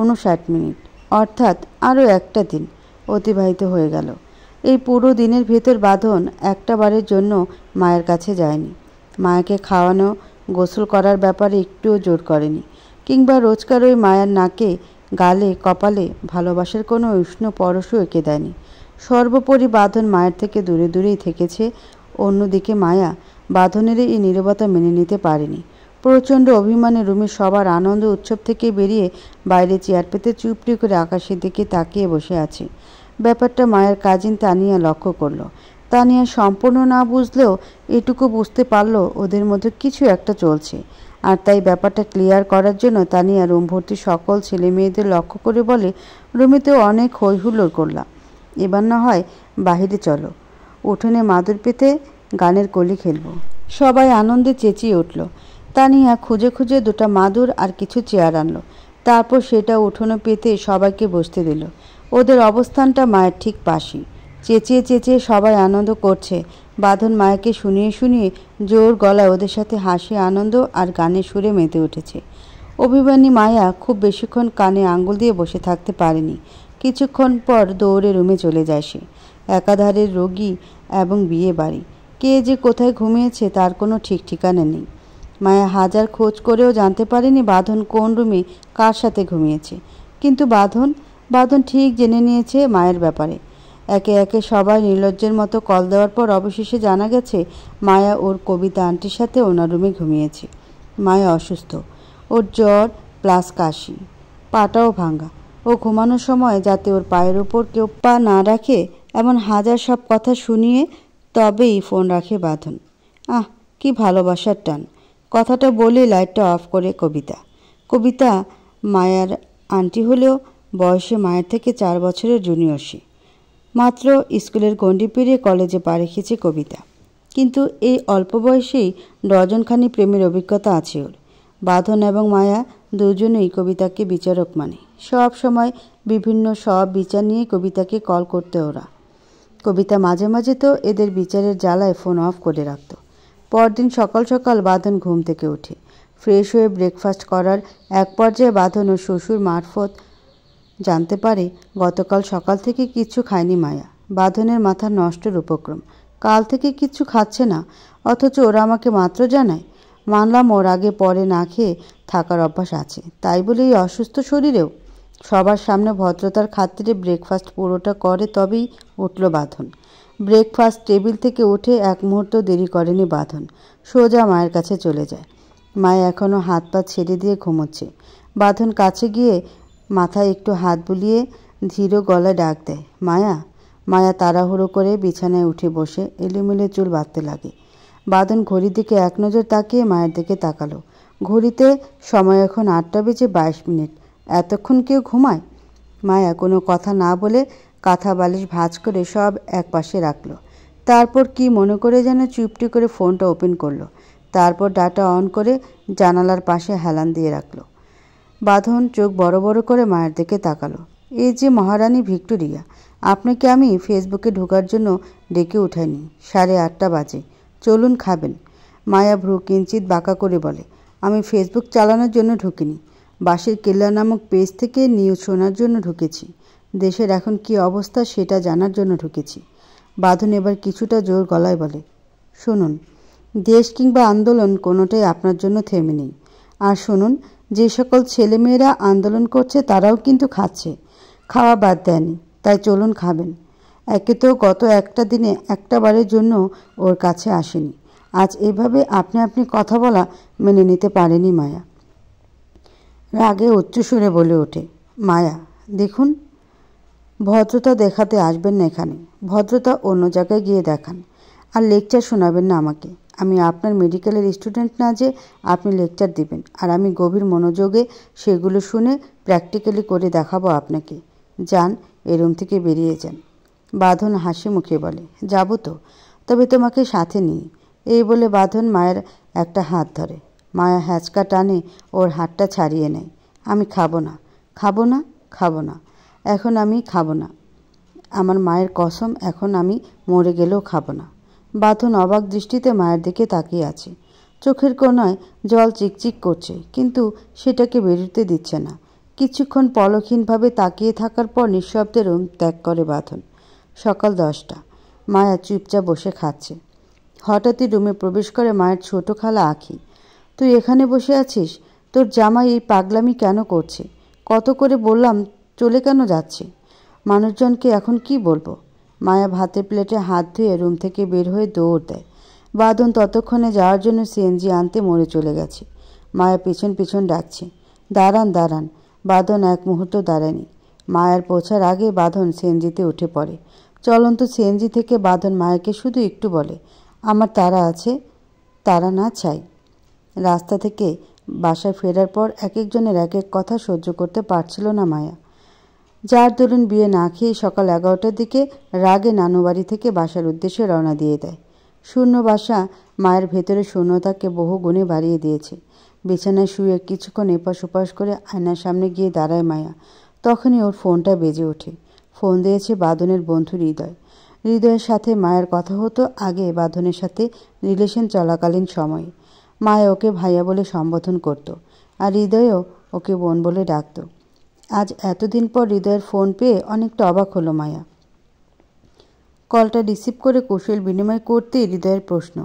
উনষাট মিনিট অর্থাৎ আরও একটা দিন অতিবাহিত হয়ে গেল এই পুরো দিনের ভেতর বাঁধন একটা বারের জন্য মায়ের কাছে যায়নি মায়াকে খাওয়ানো গোসল করার ব্যাপারে একটুও জোর করেনি কিংবা রোজকার ওই মায়ার নাকে গালে কপালে ভালোবাসার কোনো উষ্ণ পরশও এঁকে দেয়নি সর্বোপরি বাঁধন মায়ের থেকে দূরে দূরেই থেকেছে অন্যদিকে মায়া বাঁধনের এই নিরবতা মেনে নিতে পারেনি প্রচণ্ড অভিমানে রুমে সবার আনন্দ উৎসব থেকে বেরিয়ে বাইরে চেয়ার পেতে চুপটি করে আকাশের দিকে তাকিয়ে বসে আছে ব্যাপারটা মায়ের কাজিন তানিয়া লক্ষ্য করলো তানিয়া সম্পূর্ণ না বুঝলেও এটুকু বুঝতে পারলো ওদের মধ্যে কিছু একটা চলছে আর তাই ব্যাপারটা ক্লিয়ার করার জন্য তানিয়া রুম ভর্তি সকল ছেলে মেয়েদের লক্ষ্য করে বলে রুমিতে অনেক হৈহুল্লোড় করলাম এবার না হয় বাহিরে চলো উঠোনে মাদুর পেতে গানের কলি খেলব সবাই আনন্দে চেঁচিয়ে উঠল তানিয়া খুঁজে খুঁজে দুটা মাদুর আর কিছু চেয়ার আনলো তারপর সেটা উঠোনে পেতে সবাইকে বসতে দিল ওদের অবস্থানটা মায়ের ঠিক পাশেই চেঁচিয়ে চেঁচিয়ে সবাই আনন্দ করছে বাঁধন মায়াকে শুনিয়ে শুনিয়ে জোর গলায় ওদের সাথে হাসি আনন্দ আর গানের সুরে মেতে উঠেছে অভিমানী মায়া খুব বেশিক্ষণ কানে আঙ্গুল দিয়ে বসে থাকতে পারেনি কিছুক্ষণ পর দৌড়ে রুমে চলে যায় সে একাধারে রোগী এবং বিয়ে বাড়ি কে যে কোথায় ঘুমিয়েছে তার কোনো ঠিক ঠিকানা নেই মায়া হাজার খোঁজ করেও জানতে পারেনি বাঁধন কোন রুমে কার সাথে ঘুমিয়েছে কিন্তু বাঁধন বাদন ঠিক জেনে নিয়েছে মায়ের ব্যাপারে একে একে সবাই নির্লজ্জের মতো কল দেওয়ার পর অবশেষে জানা গেছে মায়া ওর কবিতা আন্টির সাথে ওনার রুমে ঘুমিয়েছে মায়া অসুস্থ ওর জ্বর প্লাস কাশি পাটাও ভাঙা ও ঘুমানোর সময় যাতে ওর পায়ের ওপর কেউ পা না রাখে এমন হাজার সব কথা শুনিয়ে তবেই ফোন রাখে বাঁধন আহ কি ভালোবাসার টান কথাটা বলে লাইটটা অফ করে কবিতা কবিতা মায়ার আন্টি হলেও বয়সে মায়ের থেকে চার বছরের জুনিয়র সে মাত্র স্কুলের গণ্ডি পেরিয়ে কলেজে পা রেখেছে কবিতা কিন্তু এই অল্প বয়সেই ডজনখানি প্রেমের অভিজ্ঞতা আছে ওর বাঁধন এবং মায়া দুজনেই কবিতাকে বিচারক মানে সব সময় বিভিন্ন সব বিচার নিয়ে কবিতাকে কল করতে ওরা কবিতা মাঝে মাঝে তো এদের বিচারের জ্বালায় ফোন অফ করে রাখত পরদিন সকাল সকাল বাঁধন ঘুম থেকে ওঠে ফ্রেশ হয়ে ব্রেকফাস্ট করার এক পর্যায়ে বাঁধন ও শ্বশুর মারফত জানতে পারে গতকাল সকাল থেকে কিছু খায়নি মায়া বাঁধনের মাথা নষ্টের উপক্রম কাল থেকে কিছু খাচ্ছে না অথচ ওরা আমাকে মাত্র জানায় মানলাম ওর আগে পরে না খেয়ে থাকার অভ্যাস আছে তাই বলে এই অসুস্থ শরীরেও সবার সামনে ভদ্রতার খাতিরে ব্রেকফাস্ট পুরোটা করে তবেই উঠল বাঁধন ব্রেকফাস্ট টেবিল থেকে উঠে এক মুহূর্ত দেরি করেনি বাঁধন সোজা মায়ের কাছে চলে যায় মায়া এখনও হাত পা ছেড়ে দিয়ে ঘুমোচ্ছে বাঁধন কাছে গিয়ে মাথায় একটু হাত বুলিয়ে ধীর গলায় ডাক দেয় মায়া মায়া তাড়াহুড়ো করে বিছানায় উঠে বসে এলোমেলো চুল বাঁধতে লাগে বাদন ঘড়ির দিকে এক নজর তাকিয়ে মায়ের দিকে তাকালো ঘড়িতে সময় এখন আটটা বেজে বাইশ মিনিট এতক্ষণ কেউ ঘুমায় মায়া কোনো কথা না বলে কাঁথা বালিশ ভাঁজ করে সব একপাশে রাখলো তারপর কি মনে করে যেন চুপটি করে ফোনটা ওপেন করলো তারপর ডাটা অন করে জানালার পাশে হেলান দিয়ে রাখলো বাঁধন চোখ বড় বড় করে মায়ের দিকে তাকালো এই যে মহারানী ভিক্টোরিয়া আপনাকে আমি ফেসবুকে ঢোকার জন্য ডেকে উঠাইনি সাড়ে আটটা বাজে চলুন খাবেন মায়া ভ্রু কিঞ্চিত বাঁকা করে বলে আমি ফেসবুক চালানোর জন্য ঢুকিনি বাসের কেল্লা নামক পেজ থেকে নিউজ শোনার জন্য ঢুকেছি দেশের এখন কি অবস্থা সেটা জানার জন্য ঢুকেছি বাঁধন এবার কিছুটা জোর গলায় বলে শুনুন দেশ কিংবা আন্দোলন কোনোটাই আপনার জন্য থেমে নেই আর শুনুন যে সকল ছেলেমেয়েরা আন্দোলন করছে তারাও কিন্তু খাচ্ছে খাওয়া বাদ দেয়নি তাই চলুন খাবেন একে তো গত একটা দিনে একটা বারের জন্য ওর কাছে আসেনি আজ এভাবে আপনি আপনি কথা বলা মেনে নিতে পারেনি মায়া রাগে উচ্চ সুরে বলে ওঠে মায়া দেখুন ভদ্রতা দেখাতে আসবেন না এখানে ভদ্রতা অন্য জায়গায় গিয়ে দেখান আর লেকচার শোনাবেন না আমাকে আমি আপনার মেডিকেলের স্টুডেন্ট না যে আপনি লেকচার দিবেন আর আমি গভীর মনোযোগে সেগুলো শুনে প্র্যাকটিক্যালি করে দেখাবো আপনাকে যান এরম থেকে বেরিয়ে যান বাঁধন হাসি মুখে বলে যাবো তো তবে তোমাকে সাথে নিই এই বলে বাঁধন মায়ের একটা হাত ধরে মায়া হ্যাঁচকা টানে ওর হাতটা ছাড়িয়ে নেয় আমি খাবো না খাবো না খাবো না এখন আমি খাবো না আমার মায়ের কসম এখন আমি মরে গেলেও খাবো না বাথন অবাক দৃষ্টিতে মায়ের দিকে তাকিয়ে আছে চোখের কোনায় জল চিকচিক করছে কিন্তু সেটাকে বেরোতে দিচ্ছে না কিছুক্ষণ পলকহীনভাবে তাকিয়ে থাকার পর নিঃশব্দে রুম ত্যাগ করে বাঁধন সকাল দশটা মায়া চুপচাপ বসে খাচ্ছে হঠাৎই রুমে প্রবেশ করে মায়ের ছোট খালা আঁখি তুই এখানে বসে আছিস তোর জামাই এই পাগলামি কেন করছে কত করে বললাম চলে কেন যাচ্ছে মানুষজনকে এখন কি বলবো মায়া ভাতের প্লেটে হাত ধুয়ে রুম থেকে বের হয়ে দৌড় দেয় বাদন ততক্ষণে যাওয়ার জন্য সিএনজি আনতে মরে চলে গেছে মায়া পিছন পিছন ডাকছে দাঁড়ান দাঁড়ান বাদন এক মুহূর্ত দাঁড়ায়নি মায়ার পৌঁছার আগে বাঁধন সিএনজিতে উঠে পড়ে চলন্ত সিএনজি থেকে বাঁধন মায়াকে শুধু একটু বলে আমার তারা আছে তারা না চাই রাস্তা থেকে বাসায় ফেরার পর এক একজনের এক এক কথা সহ্য করতে পারছিল না মায়া যার দরুন বিয়ে না খেয়ে সকাল এগারোটার দিকে রাগে নানুবাড়ি থেকে বাসার উদ্দেশ্যে রওনা দিয়ে দেয় শূন্য বাসা মায়ের ভেতরে শূন্যতাকে বহু গুণে বাড়িয়ে দিয়েছে বিছানায় শুয়ে কিছুক্ষণ এপাশ ওপাশ করে আয়নার সামনে গিয়ে দাঁড়ায় মায়া তখনই ওর ফোনটা বেজে ওঠে ফোন দিয়েছে বাদনের বন্ধু হৃদয় হৃদয়ের সাথে মায়ের কথা হতো আগে বাঁধনের সাথে রিলেশন চলাকালীন সময়ে মায়া ওকে ভাইয়া বলে সম্বোধন করত আর হৃদয়ও ওকে বোন বলে ডাকতো আজ এতদিন পর হৃদয়ের ফোন পেয়ে অনেকটা অবাক হলো মায়া কলটা রিসিভ করে কৌশল বিনিময় করতেই হৃদয়ের প্রশ্ন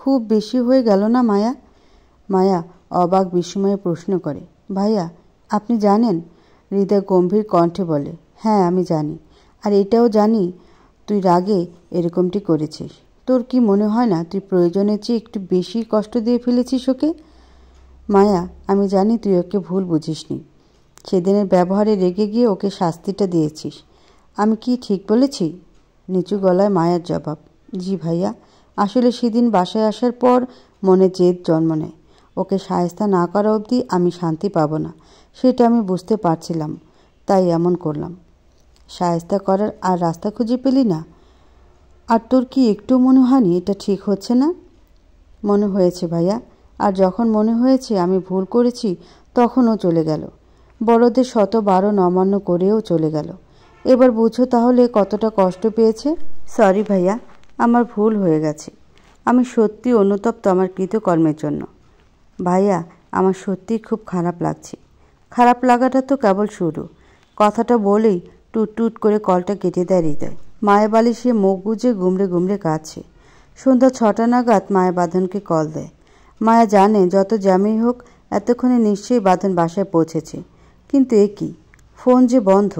খুব বেশি হয়ে গেল না মায়া মায়া অবাক বিস্ময়ে প্রশ্ন করে ভাইয়া আপনি জানেন হৃদয় গম্ভীর কণ্ঠে বলে হ্যাঁ আমি জানি আর এটাও জানি তুই রাগে এরকমটি করেছিস তোর কি মনে হয় না তুই প্রয়োজনের চেয়ে একটু বেশি কষ্ট দিয়ে ফেলেছিস ওকে মায়া আমি জানি তুই ওকে ভুল বুঝিসনি সেদিনের ব্যবহারে রেগে গিয়ে ওকে শাস্তিটা দিয়েছিস আমি কি ঠিক বলেছি নিচু গলায় মায়ের জবাব জি ভাইয়া আসলে সেদিন বাসায় আসার পর মনে জেদ জন্ম নেয় ওকে সায়স্তা না করা অবধি আমি শান্তি পাব না সেটা আমি বুঝতে পারছিলাম তাই এমন করলাম সায়স্তা করার আর রাস্তা খুঁজে পেলি না আর তোর কি একটু মনে হয়নি এটা ঠিক হচ্ছে না মনে হয়েছে ভাইয়া আর যখন মনে হয়েছে আমি ভুল করেছি তখনও চলে গেল বড়দের শত বারণ অমান্য করেও চলে গেল এবার বুঝো তাহলে কতটা কষ্ট পেয়েছে সরি ভাইয়া আমার ভুল হয়ে গেছে আমি সত্যি অনুতপ্ত আমার কৃতকর্মের জন্য ভাইয়া আমার সত্যিই খুব খারাপ লাগছে খারাপ লাগাটা তো কেবল শুরু কথাটা বলেই টুট টুট করে কলটা কেটে দেয় হৃদয় মায়া বালিশে মুখ গুজে গুমড়ে গুমড়ে কাছে সন্ধ্যা ছটা নাগাদ মায়া বাঁধনকে কল দেয় মায়া জানে যত জ্যামেই হোক এতক্ষণে নিশ্চয়ই বাঁধন বাসায় পৌঁছেছে কিন্তু এ কি ফোন যে বন্ধ